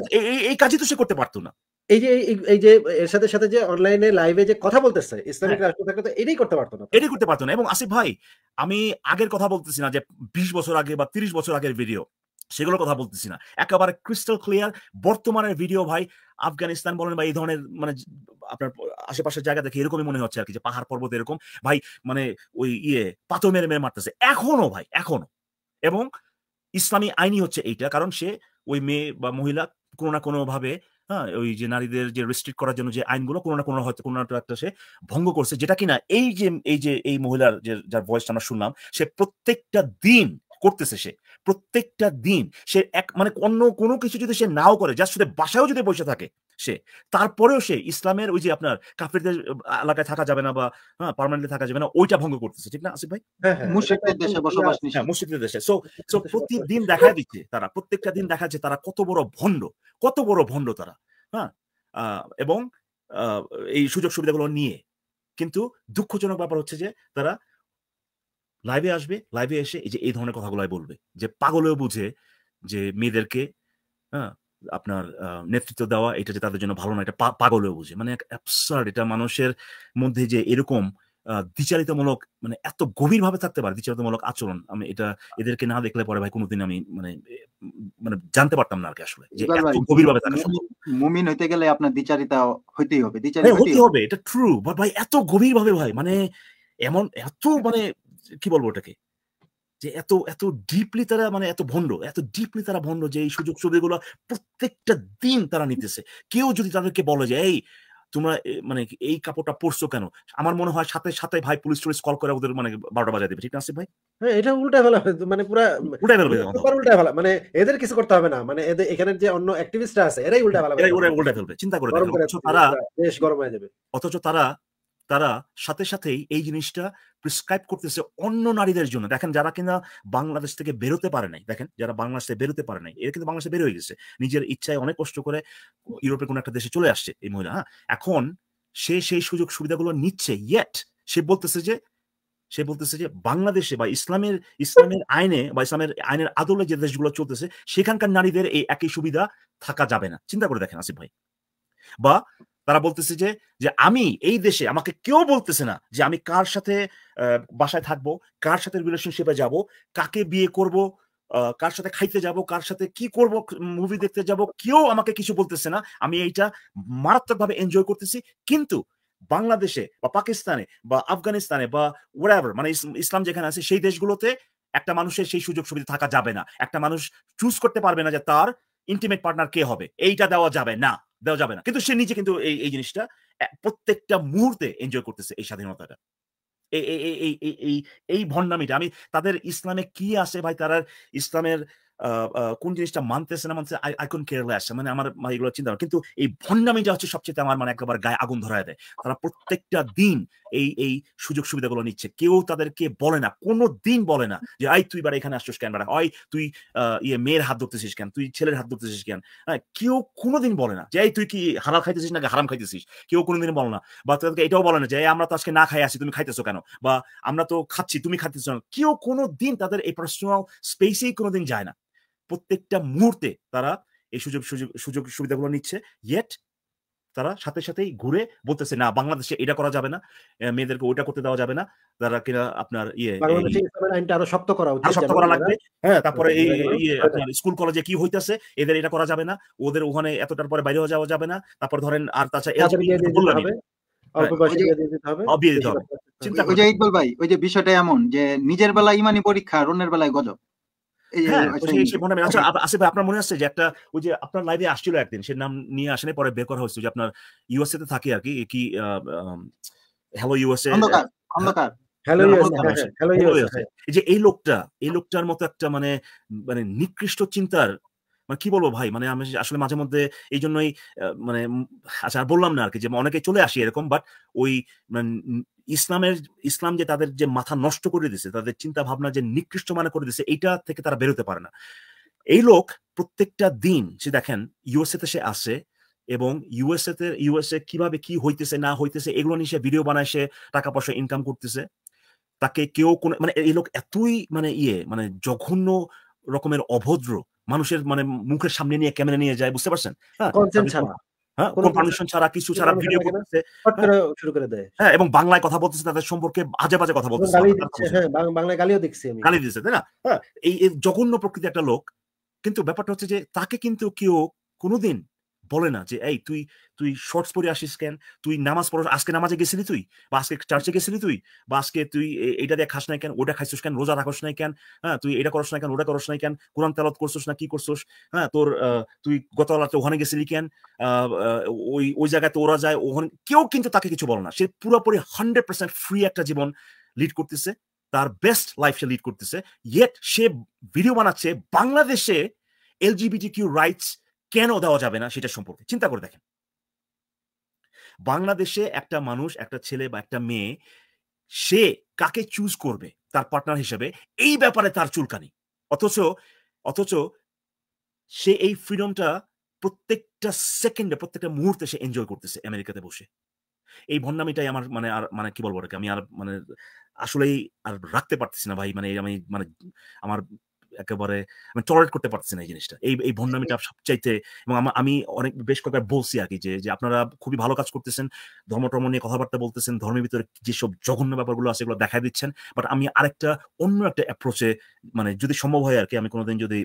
এই কাজই তো সে করতে পারতো না এই যে এই যে এর সাথে সাথে যে অনলাইনে লাইভে যে কথা বলতেছে ইসলামিক হ্যাঁ। রাষ্ট্র থাকলে তো এটাই করতে পারতো না এটাই করতে পারতো না এবং আসিফ ভাই আমি আগের কথা বলতেছি না যে বিশ বছর আগে বা তিরিশ বছর আগের ভিডিও সেগুলোর কথা বলতেছি না একেবারে ক্রিস্টাল ক্লিয়ার বর্তমানের ভিডিও ভাই আফগানিস্তান বলেন বা এই ধরনের মানে আপনার আশেপাশের জায়গা দেখে এরকমই মনে হচ্ছে আর কি যে পাহাড় পর্বত এরকম ভাই মানে ওই ইয়ে পাথর মেরে মেরে মারতেছে এখনো ভাই এখনো এবং ইসলামী আইনই হচ্ছে এইটা কারণ সে ওই মেয়ে বা মহিলা কোনো না কোনো ভাবে হ্যাঁ ওই যে নারীদের যে রেস্ট্রিক্ট করার জন্য যে আইনগুলো কোনো না কোনো হয়তো কোনো একটা সে ভঙ্গ করছে যেটা কিনা এই যে এই যে এই মহিলার যে যার বয়সটা আমরা শুনলাম সে প্রত্যেকটা দিন করতেছে সে প্রত্যেকটা দিন সে এক মানে অন্য কোনো কিছু যদি সে নাও করে যার সাথে বাসায়ও যদি বসে থাকে সে তারপরেও সে ইসলামের ওই যে আপনার কাফেরদের এলাকায় থাকা যাবে না বা হ্যাঁ পার্মানেন্টলি থাকা যাবে না ওইটা ভঙ্গ করতেছে ঠিক না আসিফ ভাই হ্যাঁ, হ্যাঁ, মুসিদের দেশে সো সো হ্যাঁ, প্রতিদিন দেখা দিচ্ছে তারা প্রত্যেকটা দিন দেখা যাচ্ছে তারা কত বড় ভণ্ড কত বড় ভণ্ড তারা হ্যাঁ এবং এই সুযোগ সুবিধাগুলো নিয়ে কিন্তু দুঃখজনক ব্যাপার হচ্ছে যে তারা লাইভে আসবে লাইভে এসে এই যে এই ধরনের কথাগুলো বলবে যে পাগলেও বুঝে যে মেয়েদেরকে হ্যাঁ আপনার নেতৃত্ব দেওয়া এটা যে তাদের জন্য ভালো না এটা পাগলেও বুঝে মানে অ্যাবসার্ড এটা মানুষের মধ্যে যে এরকম দ্বিচারিতামূলক মানে এত গভীরভাবে থাকতে পারে দ্বিচারিতামূলক আচরণ আমি এটা এদেরকে না দেখলে পরে ভাই কোনোদিন আমি মানে মানে জানতে পারতাম না আর কি আসলে যে এত গভীরভাবে থাকা মুমিন হইতে গেলে আপনার দ্বিচারিতা হইতেই হবে হ্যাঁ, দ্বিচারিতা হতে হবে এটা ট্রু বাট ভাই এত গভীরভাবে ভাই মানে এমন এত মানে কি বলবো ওটাকে যে এত এত ডিপলি তারা মানে এত ভণ্ড এত ডিপলি তারা ভণ্ড যে এই সুযোগ সুবিধাগুলো প্রত্যেকটা দিন তারা নিতেছে কেউ যদি তাদেরকে বলে যে এই তোমরা মানে এই কাপড়টা পরছো কেন আমার মনে হয় সাথে সাথে ভাই পুলিশ টুলিশ কল করে ওদের মানে বারোটা বাজায় দেবে ঠিক আছে ভাই হ্যাঁ, এটা উল্টা ফেলা মানে পুরো উল্টা ফেলবে উল্টা ফেলা মানে এদের কিছু করতে হবে না মানে এদের এখানে যে অন্য অ্যাক্টিভিস্টরা আছে এরাই উল্টা ফেলা এরাই উল্টা ফেলবে চিন্তা করে দেখো তারা বেশ গরম হয়ে যাবে অথচ তারা তারা সাথে সাথেই এই জিনিসটা প্রিসক্রাইব করতেছে অন্য নারীদের জন্য দেখেন যারা কিনা বাংলাদেশ থেকে বেরোতে পারে নাই দেখেন যারা বাংলাদেশ থেকে বেরোতে পারে নাই এরা কিন্তু বাংলাদেশে বেরোয় গেছে নিজের ইচ্ছায় অনেক কষ্ট করে ইউরোপের কোনো একটা দেশে চলে আসছে এই মহিলা হ্যাঁ এখন সে সেই সুযোগ সুবিধাগুলো নিচ্ছে ইয়েট সে বলতেছে যে সে বলতেছে যে বাংলাদেশে বা ইসলামের ইসলামের আইনে বা ইসলামের আইনের আদলে যে দেশগুলো চলতেছে সেখানকার নারীদের এই একই সুবিধা থাকা যাবে না চিন্তা করে দেখেন আসিফ ভাই বা তারা বলতেছে যে যে আমি এই দেশে আমাকে কেউ বলতেছে না যে আমি কার সাথে বাসায় থাকবো কার সাথে রিলেশনশিপে যাব কাকে বিয়ে করব কার সাথে খাইতে যাব কার সাথে কি করব মুভি দেখতে যাব কেউ আমাকে কিছু বলতেছে না আমি এইটা মারাত্মকভাবে এনজয় করতেছি কিন্তু বাংলাদেশে বা পাকিস্তানে বা আফগানিস্তানে বা ওয়ার মানে ইসলাম যেখানে আছে সেই দেশগুলোতে একটা মানুষের সেই সুযোগ সুবিধা থাকা যাবে না একটা মানুষ চুজ করতে পারবে না যে তার ইন্টিমেট পার্টনার কে হবে এইটা দেওয়া যাবে না দেওয়া যাবে না কিন্তু সে নিজে কিন্তু এই এই জিনিসটা প্রত্যেকটা মুহূর্তে এনজয় করতেছে এই স্বাধীনতাটা এই এই এই এই ভণ্ডামিটা আমি তাদের ইসলামে কি আছে ভাই তারা ইসলামের কোন জিনিসটা মানতেছে না মানতেছে আই কোন কেয়ার লেস মানে আমার এগুলো চিন্তা কিন্তু এই ভণ্ডামিটা হচ্ছে সবচেয়ে আমার মানে একবার গায়ে আগুন ধরা দেয় তারা প্রত্যেকটা দিন এই এই সুযোগ সুবিধাগুলো নিচ্ছে কেউ তাদেরকে বলে না কোনো দিন বলে না যে আই তুই এবার এখানে আসছিস কেন বেড়া হয় তুই ইয়ে মেয়ের হাত ধরতেছিস কেন তুই ছেলের হাত ধরতেছিস কেন হ্যাঁ কেউ কোনোদিন বলে না যে তুই কি হারাল খাইতেছিস নাকি হারাম খাইতেছিস কেউ কোনোদিন বলে না বা তাদেরকে এটাও বলে না যে আমরা তো আজকে না খাই আসি তুমি খাইতেছো কেন বা আমরা তো খাচ্ছি তুমি খাইতেছো কেউ কোনো দিন তাদের এই পার্সোনাল স্পেসেই কোনোদিন যায় না প্রত্যেকটা মুহূর্তে তারা এই সুযোগ সুযোগ সুযোগ সুবিধাগুলো নিচ্ছে ইয়েট তারা সাথে সাথেই ঘুরে বলতেছে না বাংলাদেশে এটা করা যাবে না মেয়েদেরকে ওইটা করতে দেওয়া যাবে না তারা কিনা আপনার ইয়ে আরো শক্ত করা শক্ত করা লাগবে হ্যাঁ তারপরে এই আপনার স্কুল কলেজে কি হইতাছে এদের এটা করা যাবে না ওদের ওখানে এতটার পরে বাইরে যাওয়া যাবে না তারপর ধরেন আর তাছাড়া হ্যাঁ, চিন্তা ওই যে ভাই ওই যে বিষয়টা এমন যে নিজের বেলায় ইমানি পরীক্ষা আর অন্যের বেলায় গজব হ্যাঁ, মনে আচ্ছা আসিফ আচ্ছা, আপনার মনে আছে যে একটা ওই যে আপনার লাইভে আসছিল একদিন সে নাম নিয়ে আসেনি পরে বের করা হয়েছিল যে আপনার ইউএসএ তে থাকে আর কি কি হ্যালো ইউএসএ অন্ধকার হ্যালো হ্যাঁ, হ্যাঁ, যে এই লোকটা এই লোকটার মতো একটা মানে মানে নিকৃষ্ট চিন্তার মানে কি বলবো ভাই মানে আমি আসলে মাঝে মধ্যে এই জন্যই মানে আচ্ছা আর বললাম না আর কি যে অনেকে চলে আসি এরকম বাট ওই মানে ইসলামের ইসলাম যে তাদের যে মাথা নষ্ট করে দিছে তাদের চিন্তা ভাবনা যে নিকৃষ্ট মানে করে দিছে এইটা থেকে তারা বেরোতে পারে না এই লোক প্রত্যেকটা দিন সে দেখেন ইউএসএ তে সে আসে এবং ইউএসএ তে ইউএসএ কিভাবে কি হইতেছে না হইতেছে এগুলো নিয়ে সে ভিডিও বানায় সে টাকা পয়সা ইনকাম করতেছে তাকে কেউ কোন মানে এই লোক এতই মানে ইয়ে মানে জঘন্য রকমের অভদ্র মানুষের মানে মুখের সামনে নিয়ে ক্যামেরা নিয়ে যায় বুঝতে পারছেন হ্যাঁ, হ্যাঁ ছাড়া কিছু ছাড়া ভিডিও হ্যাঁ। শুরু করে দেয় হ্যাঁ এবং বাংলায় কথা বলতেছে তাদের সম্পর্কে বাজে কথা হ্যাঁ, বাংলায় গালিও দিচ্ছে এই জঘন্য প্রকৃতি একটা লোক কিন্তু ব্যাপারটা হচ্ছে যে তাকে কিন্তু কেউ কোনোদিন বলে না যে এই তুই তুই শর্টস পরে আসিস কেন তুই নামাজ পড়ো আজকে নামাজে গেছিলি তুই বা আজকে চার্চে গেছিলি তুই বা আজকে তুই এটা দিয়ে খাস নাই কেন ওটা খাইছিস কেন রোজা রাখস নাই কেন হ্যাঁ তুই এটা করস না কেন ওটা করস নাই কেন কোরআন তেলত করছিস না কি করছিস হ্যাঁ তোর তুই গত রাতে ওখানে গেছিলি কেন ওই ওই জায়গাতে ওরা যায় ওখানে কেউ কিন্তু তাকে কিছু বলো না সে পুরোপুরি হান্ড্রেড পার্সেন্ট ফ্রি একটা জীবন লিড করতেছে তার বেস্ট লাইফ সে লিড করতেছে ইয়েট সে ভিডিও বানাচ্ছে বাংলাদেশে এলজিবিটি কিউ রাইটস কেন দেওয়া যাবে না সেটা সম্পর্কে চিন্তা করে দেখেন বাংলাদেশে একটা মানুষ একটা ছেলে বা একটা মেয়ে সে কাকে চুজ করবে তার পার্টনার হিসেবে এই ব্যাপারে তার চুলকানি অথচ অথচ সে এই ফ্রিডমটা প্রত্যেকটা সেকেন্ডে প্রত্যেকটা মুহূর্তে সে এনজয় করতেছে আমেরিকাতে বসে এই ভন্ডামিটাই আমার মানে আর মানে কি বলবো আমি আর মানে আসলেই আর রাখতে পারতেছি না ভাই মানে আমি মানে আমার একেবারে আমি টলারেট করতে পারছি না এই জিনিসটা এই এই সব সবচাইতে এবং আমি অনেক বেশ কয়েকবার বলছি আর কি যে যে আপনারা খুবই ভালো কাজ করতেছেন ধর্ম টর্ম নিয়ে কথাবার্তা বলতেছেন ধর্মের ভিতরে যেসব জঘন্য ব্যাপারগুলো আছে এগুলো দেখা দিচ্ছেন বাট আমি আরেকটা অন্য একটা অ্যাপ্রোচে মানে যদি সম্ভব হয় আর কি আমি কোনোদিন যদি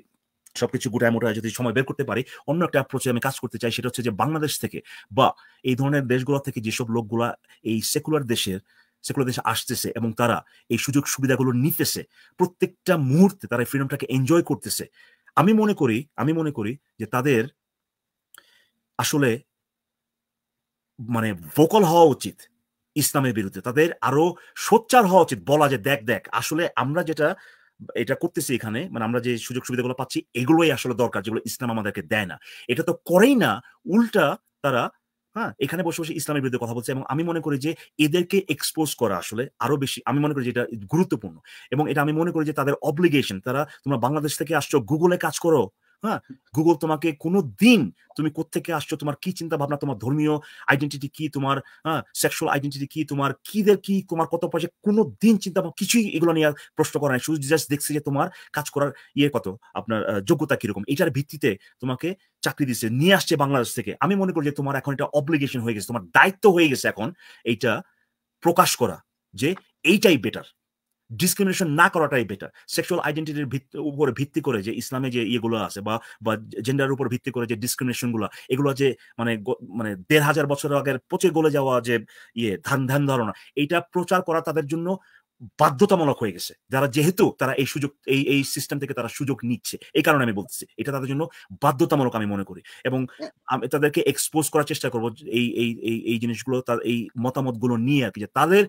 সবকিছু গোটায় মোটায় যদি সময় বের করতে পারি অন্য একটা অ্যাপ্রোচে আমি কাজ করতে চাই সেটা হচ্ছে যে বাংলাদেশ থেকে বা এই ধরনের দেশগুলো থেকে যেসব লোকগুলা এই সেকুলার দেশের সেগুলো দেশে আসতেছে এবং তারা এই সুযোগ সুবিধাগুলো নিতেছে প্রত্যেকটা মুহূর্তে তারা ফ্রিডমটাকে এনজয় করতেছে আমি মনে করি আমি মনে করি যে তাদের আসলে মানে ভোকাল হওয়া উচিত ইসলামের বিরুদ্ধে তাদের আরো সোচ্চার হওয়া উচিত বলা যে দেখ দেখ আসলে আমরা যেটা এটা করতেছি এখানে মানে আমরা যে সুযোগ সুবিধাগুলো পাচ্ছি এগুলোই আসলে দরকার যেগুলো ইসলাম আমাদেরকে দেয় না এটা তো করেই না উল্টা তারা হ্যাঁ এখানে বসে বসে ইসলামের বিরুদ্ধে কথা বলছে এবং আমি মনে করি যে এদেরকে এক্সপোজ করা আসলে আরো বেশি আমি মনে করি যে এটা গুরুত্বপূর্ণ এবং এটা আমি মনে করি যে তাদের অব্লিগেশন তারা তোমরা বাংলাদেশ থেকে আসছো গুগলে কাজ করো হ্যাঁ গুগল তোমাকে কোনো দিন তুমি কোথেকে আসছো তোমার কি চিন্তা ভাবনা তোমার ধর্মীয় আইডেন্টিটি কি তোমার হ্যাঁ সেক্সুয়াল আইডেন্টিটি কি তোমার কিদের কি তোমার কত পয়সা কোনো দিন চিন্তা ভাবনা কিছুই এগুলো নিয়ে প্রশ্ন করা নাই শুধু জাস্ট দেখছে যে তোমার কাজ করার ইয়ে কত আপনার যোগ্যতা কিরকম এটার ভিত্তিতে তোমাকে চাকরি দিচ্ছে নিয়ে আসছে বাংলাদেশ থেকে আমি মনে করি যে তোমার এখন এটা অব্লিগেশন হয়ে গেছে তোমার দায়িত্ব হয়ে গেছে এখন এইটা প্রকাশ করা যে এইটাই বেটার ডিসক্রিমিনেশন না করাটাই বেটার সেক্সুয়াল আইডেন্টিটির উপরে ভিত্তি করে যে ইসলামে যে ইয়েগুলো আছে বা বা জেন্ডারের উপর ভিত্তি করে যে ডিসক্রিমিনেশনগুলো এগুলো যে মানে মানে দেড় হাজার বছর আগের পচে গলে যাওয়া যে ইয়ে ধান ধ্যান ধারণা এইটা প্রচার করা তাদের জন্য বাধ্যতামূলক হয়ে গেছে যারা যেহেতু তারা এই সুযোগ এই এই সিস্টেম থেকে তারা সুযোগ নিচ্ছে এই কারণে আমি বলতেছি এটা তাদের জন্য বাধ্যতামূলক আমি মনে করি এবং আমি তাদেরকে এক্সপোজ করার চেষ্টা করব এই এই এই জিনিসগুলো তার এই মতামতগুলো নিয়ে আর কি যে তাদের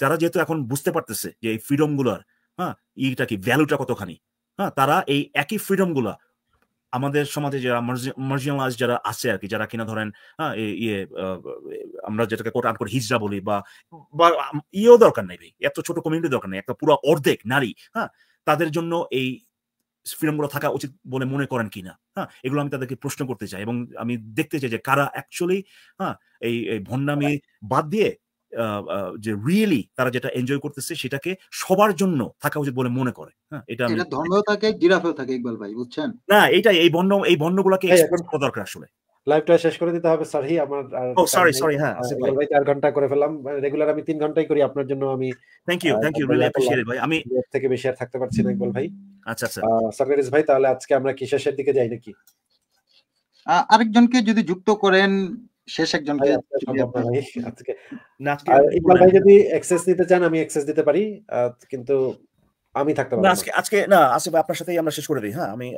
যারা যেহেতু এখন বুঝতে পারতেছে যে এই ফ্রিডমগুলোর হ্যাঁ ইটা কি ভ্যালুটা কতখানি হ্যাঁ তারা এই একই গুলা আমাদের সমাজে যারা মার্জিনালাইজ যারা আছে আর কি যারা কিনা ধরেন ইয়ে আমরা যেটাকে কোট আনকোট হিজরা বলি বা ইয়েও দরকার নেই এত ছোট কমিউনিটি দরকার নেই একটা পুরো অর্ধেক নারী হ্যাঁ তাদের জন্য এই ফিল্মগুলো থাকা উচিত বলে মনে করেন কিনা হ্যাঁ এগুলো আমি তাদেরকে প্রশ্ন করতে চাই এবং আমি দেখতে চাই যে কারা অ্যাকচুয়ালি হ্যাঁ এই ভন্ডামি বাদ দিয়ে যে রিয়েলি তারা যেটা এনজয় করতেছে সেটাকে সবার জন্য থাকা উচিত বলে মনে করে হ্যাঁ এটা ধর্ম থাকে জিরাফেও থাকে ইকবাল ভাই বুঝছেন না এটা এই বন্য এই বন্যগুলোকে করা দরকার আসলে লাইভটা শেষ করে দিতে হবে স্যার আমার ও সরি সরি হ্যাঁ ভাই চার ঘন্টা করে ফেলাম রেগুলার আমি তিন ঘন্টাই করি আপনার জন্য আমি thank you thank you really appreciate ভাই আমি থেকে বেশি আর থাকতে পারছি না ইকবাল ভাই আচ্ছা আচ্ছা সার্ভিস ভাই তাহলে আজকে আমরা কি শেষের দিকে যাই নাকি আরেকজনকে যদি যুক্ত করেন শেষ একজনকে মানে- যদি চান আমি দিতে পারি কিন্তু আমি আজকে আজকে না আপনার সাথেই আমরা শেষ করে দিই হ্যাঁ আমি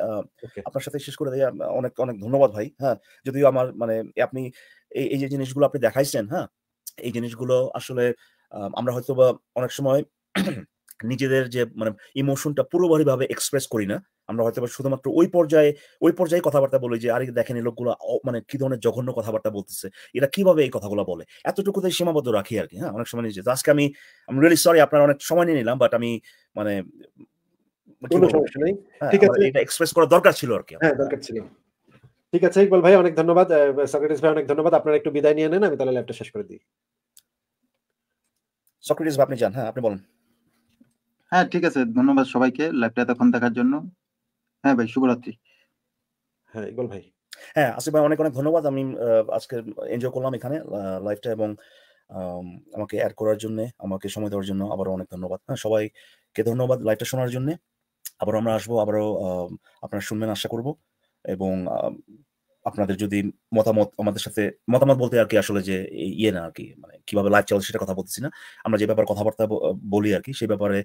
আপনার সাথে শেষ করে দিই অনেক অনেক ধন্যবাদ ভাই হ্যাঁ যদিও আমার মানে আপনি এই এই যে জিনিসগুলো আপনি দেখাইছেন হ্যাঁ এই জিনিসগুলো আসলে আমরা হয়তো অনেক সময় নিজেদের যে মানে ইমোশনটা পুরোপুরি ভাবে এক্সপ্রেস করি না আমরা হয়তো শুধুমাত্র ওই পর্যায়ে ওই পর্যায়ে কথাবার্তা বলি যে আরে দেখেন এই লোকগুলো মানে কি ধরনের জঘন্য কথাবার্তা বলতেছে এরা কিভাবে এই কথাগুলো বলে এতটুকুতে সীমাবদ্ধ রাখি আর কি হ্যাঁ অনেক সময় নিয়েছে আজকে আমি আমি রিয়েলি সরি আপনার অনেক সময় নিয়ে নিলাম বাট আমি মানে হ্যাঁ, ঠিক মানে আছে এটা এক্সপ্রেস করা দরকার ছিল আর কি হ্যাঁ দরকার ছিল ঠিক আছে ইকবাল ভাই অনেক ধন্যবাদ সক্রেটিস ভাই অনেক ধন্যবাদ আপনারা একটু বিদায় নিয়ে নেন আমি তাহলে ল্যাবটা শেষ করে দিই সক্রেটিস ভাই আপনি যান হ্যাঁ আপনি বলুন হ্যাঁ ঠিক আছে ধন্যবাদ সবাইকে ল্যাবটা এতক্ষণ দেখার জন্য হ্যাঁ ভাই শুভরাত্রি হ্যাঁ ইকবাল ভাই হ্যাঁ আসিফ ভাই অনেক অনেক ধন্যবাদ আমি আজকে এনজয় করলাম এখানে লাইফটা এবং আমাকে অ্যাড করার জন্য আমাকে সময় দেওয়ার জন্য আবারও অনেক ধন্যবাদ হ্যাঁ সবাইকে ধন্যবাদ লাইফটা শোনার জন্য আবারও আমরা আসবো আবারও আপনারা শুনবেন আশা করব এবং আপনাদের যদি মতামত আমাদের সাথে মতামত বলতে আর কি আসলে যে ইয়ে না আর কি মানে কিভাবে লাইফ চলে সেটা কথা বলতেছি না আমরা যে ব্যাপারে কথাবার্তা বলি আর কি সেই ব্যাপারে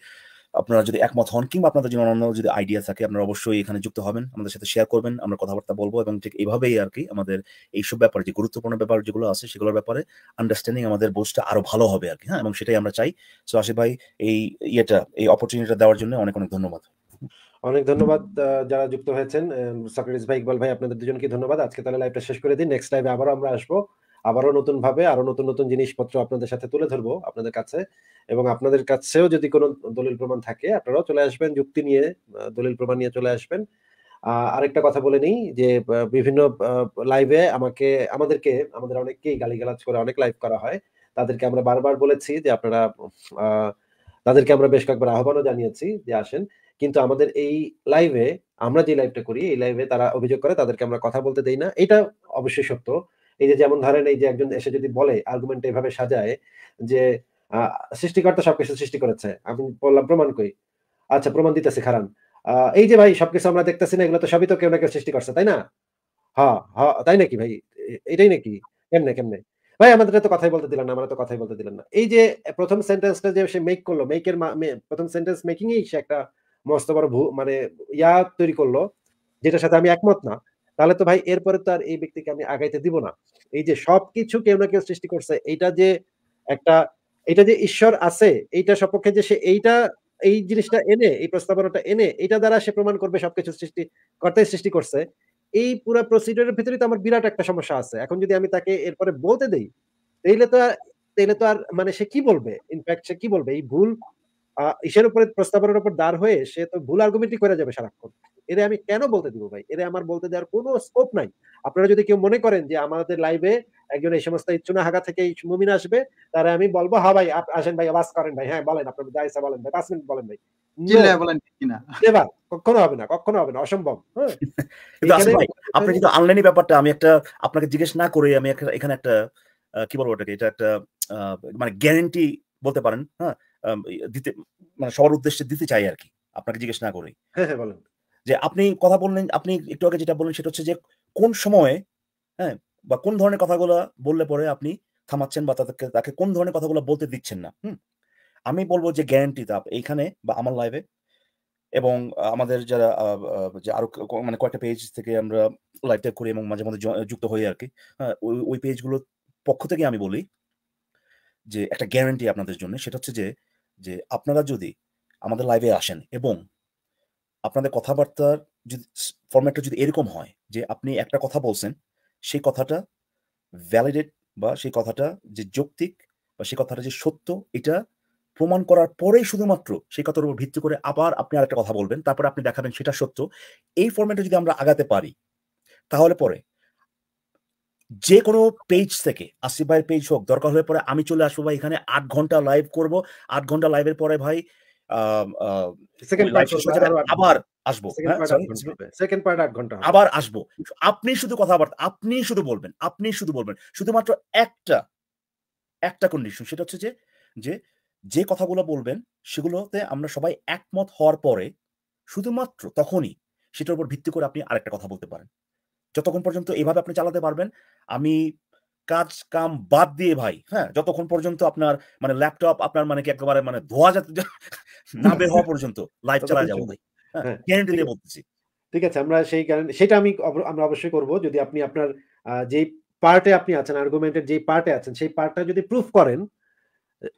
আপনারা যদি একমত হন কিংবা আপনাদের জন্য অন্য যদি আইডিয়া থাকে আপনারা অবশ্যই এখানে যুক্ত হবেন আমাদের সাথে শেয়ার করবেন আমরা কথাবার্তা বলবো এবং ঠিক এইভাবেই আর কি আমাদের এইসব ব্যাপারে যে গুরুত্বপূর্ণ ব্যাপার যেগুলো আছে সেগুলোর ব্যাপারে আন্ডারস্ট্যান্ডিং আমাদের বোঝটা আরো ভালো হবে আর কি হ্যাঁ এবং সেটাই আমরা চাই সো আশিফ ভাই এই ইয়েটা এই অপরচুনিটিটা দেওয়ার জন্য অনেক অনেক ধন্যবাদ অনেক ধন্যবাদ যারা যুক্ত হয়েছেন সাকরিস ভাই ইকবাল ভাই আপনাদের দুজনকে ধন্যবাদ আজকে তাহলে লাইভটা শেষ করে দিই নেক্সট লাইভে আবারও আমরা আসবো আবারও নতুনভাবে আরো নতুন নতুন জিনিসপত্র আপনাদের সাথে তুলে ধরবো আপনাদের কাছে এবং আপনাদের কাছেও যদি কোনো দলিল প্রমাণ থাকে আপনারাও চলে আসবেন যুক্তি নিয়ে দলিল প্রমাণ নিয়ে চলে আসবেন আরেকটা কথা বলে নিই যে বিভিন্ন লাইভে আমাকে আমাদেরকে আমাদের অনেককেই গালিগালাজ করে অনেক লাইভ করা হয় তাদেরকে আমরা বারবার বলেছি যে আপনারা তাদেরকে আমরা বেশ কয়েকবার আহ্বানও জানিয়েছি যে আসেন কিন্তু আমাদের এই লাইভে আমরা যে লাইভটা করি এই লাইভে তারা অভিযোগ করে তাদেরকে আমরা কথা বলতে দেই না এটা অবশ্যই সত্য এই যে যেমন ধরেন এই যে একজন এসে যদি বলে আর্গুমেন্ট এভাবে সাজায় যে সৃষ্টিকর্তা সবকিছু সৃষ্টি করেছে আমি বললাম প্রমাণ কই আচ্ছা প্রমাণ দিতেছে খারান এই যে ভাই সবকিছু আমরা দেখতেছি না এগুলো তো সবই তো কেউ না কেউ সৃষ্টি করছে তাই না হ্যাঁ হ্যাঁ তাই নাকি ভাই এটাই নাকি কেমনে কেমনে ভাই আমাদের তো কথাই বলতে দিলাম না আমরা তো কথাই বলতে দিলাম না এই যে প্রথম সেন্টেন্সটা যে সে মেক করলো মেকের প্রথম সেন্টেন্স মেকিংই সে একটা মস্ত বড় মানে ইয়া তৈরি করলো যেটার সাথে আমি একমত না তাহলে তো ভাই এরপরে তো আর এই ব্যক্তিকে আমি আগাইতে দিব না এই যে সবকিছু কেউ না কেউ সৃষ্টি করছে এটা যে একটা এটা যে ঈশ্বর আছে এইটা সপক্ষে যে সে এইটা এই জিনিসটা এনে এই প্রস্তাবনাটা এনে এটা দ্বারা সে প্রমাণ করবে সবকিছু সৃষ্টি কর্তাই সৃষ্টি করছে এই পুরো প্রসিডিওরের ভিতরে তো আমার বিরাট একটা সমস্যা আছে এখন যদি আমি তাকে এরপরে বলতে দেই তাইলে তো আর তাইলে তো আর মানে সে কি বলবে ইনফ্যাক্ট সে কি বলবে এই ভুল ঈশ্বরের উপরে প্রস্তাবনার উপর দাঁড় হয়ে সে তো ভুল আর্গুমেন্টই করে যাবে সারাক্ষণ এদের আমি কেন বলতে দিব ভাই এদের আমার বলতে দেওয়ার কোনো স্কোপ নাই আপনারা যদি কেউ মনে করেন যে আমাদের লাইভে একজন এই সমস্ত ইচ্ছুনা হাগা থেকে মুমিন আসবে তারা আমি বলবো হা হ্যাঁ ভাই আসেন ভাই আবাস করেন ভাই হ্যাঁ বলেন আপনার দায়সা বলেন ভাই পাঁচ মিনিট বলেন ভাই অসম্ভব হ্যাঁ। ব্যাপারটা আমি একটা আপনাকে জিজ্ঞেস না করে আমি এখানে একটা কি বলবো এটা একটা মানে বলতে পারেন হ্যাঁ দিতে মানে সবার উদ্দেশ্যে দিতে চাই আর কি আপনাকে জিজ্ঞেস না করে হ্যাঁ, হ্যাঁ বলেন যে আপনি কথা বললেন আপনি একটু আগে যেটা বললেন সেটা হচ্ছে যে কোন সময়ে হ্যাঁ বা কোন ধরনের কথাগুলো বললে পরে আপনি থামাচ্ছেন বা তাদেরকে তাকে কোন ধরনের কথাগুলো বলতে দিচ্ছেন না হুম আমি বলবো যে গ্যারান্টি তাপ এইখানে বা আমার লাইভে এবং আমাদের যারা যে আরো মানে কয়েকটা পেজ থেকে আমরা লাইভ টাইপ করি এবং মাঝে মধ্যে যুক্ত হই আর কি ওই পেজগুলোর পক্ষ থেকে আমি বলি যে একটা গ্যারেন্টি আপনাদের জন্য সেটা হচ্ছে যে যে আপনারা যদি আমাদের লাইভে আসেন এবং আপনাদের কথাবার্তার যদি ফরম্যাটটা যদি এরকম হয় যে আপনি একটা কথা বলছেন সেই কথাটা ভ্যালিডেট বা সেই কথাটা যে যৌক্তিক বা সেই কথাটা যে সত্য এটা প্রমাণ করার পরেই শুধুমাত্র সেই কথার উপর ভিত্তি করে আবার আপনি আরেকটা কথা বলবেন তারপরে আপনি দেখাবেন সেটা সত্য এই ফরম্যাটে যদি আমরা আগাতে পারি তাহলে পরে যে কোনো পেজ থেকে আসিফ ভাইয়ের পেজ হোক দরকার হলে পরে আমি চলে আসবো ভাই এখানে আট ঘন্টা লাইভ করব আট ঘন্টা লাইভের পরে ভাই আবার আসবো সেকেন্ড হ্যাঁ? পার্ট আট ঘন্টা আবার আসবো আপনি শুধু কথাবার্তা আপনি শুধু বলবেন আপনি শুধু বলবেন শুধুমাত্র একটা একটা কন্ডিশন সেটা হচ্ছে যে যে যে কথাগুলো বলবেন সেগুলোতে আমরা সবাই একমত হওয়ার পরে শুধুমাত্র তখনই সেটার উপর ভিত্তি করে আপনি আরেকটা কথা বলতে পারেন যতক্ষণ পর্যন্ত এভাবে আপনি চালাতে পারবেন আমি কাজ কাম বাদ দিয়ে ভাই হ্যাঁ যতক্ষণ পর্যন্ত আপনার মানে ল্যাপটপ আপনার মানে কি একেবারে মানে ধোয়া যাতে না বের হওয়া পর্যন্ত লাইভ চালা যাবো ভাই গ্যারেন্টি হ্যাঁ। দিয়ে বলতেছি ঠিক আছে আমরা সেই কারণে সেটা আমি আমরা অবশ্যই করব যদি আপনি আপনার যেই পার্টে আপনি আছেন আর্গুমেন্টের যেই পার্টে আছেন সেই পার্টটা যদি প্রুফ করেন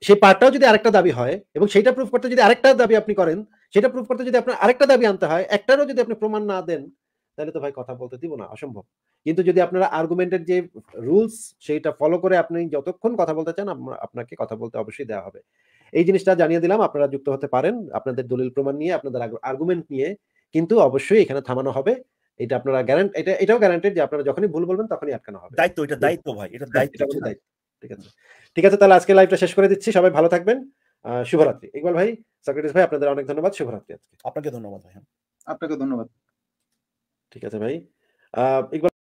সেই পার্টটাও যদি আরেকটা দাবি হয় এবং সেটা প্রুফ করতে যদি আরেকটা দাবি আপনি করেন সেটা প্রুফ করতে যদি আপনার আরেকটা দাবি আনতে হয় একটারও যদি আপনি প্রমাণ না দেন তাহলে তো ভাই কথা বলতে দিব না অসম্ভব কিন্তু যদি আপনারা আর্গুমেন্টের যে রুলস সেইটা ফলো করে আপনি যতক্ষণ কথা বলতে চান আপনাকে কথা বলতে অবশ্যই দেওয়া হবে এই জিনিসটা জানিয়ে দিলাম আপনারা যুক্ত হতে পারেন আপনাদের দলিল প্রমাণ নিয়ে আপনাদের আর্গুমেন্ট নিয়ে কিন্তু অবশ্যই এখানে থামানো হবে এটা আপনারা গ্যারান্ট এটা এটাও গ্যারান্টেড যে আপনারা যখনই ভুল বলবেন তখনই আটকানো হবে দায়িত্ব এটা দায়িত্ব ভাই এটা হ্যাঁ, দায়িত্ব দায়িত্ব ঠিক আছে ঠিক আছে তাহলে আজকে লাইভটা শেষ করে দিচ্ছি সবাই ভালো থাকবেন শুভরাত্রি ইকবাল ভাই সক্রেটিস ভাই আপনাদের অনেক ধন্যবাদ শুভরাত্রি আজকে আপনাকে ধন্যবাদ ভাই আপনাকে ধন্যবাদ ঠিক আছে ভাই ইকবাল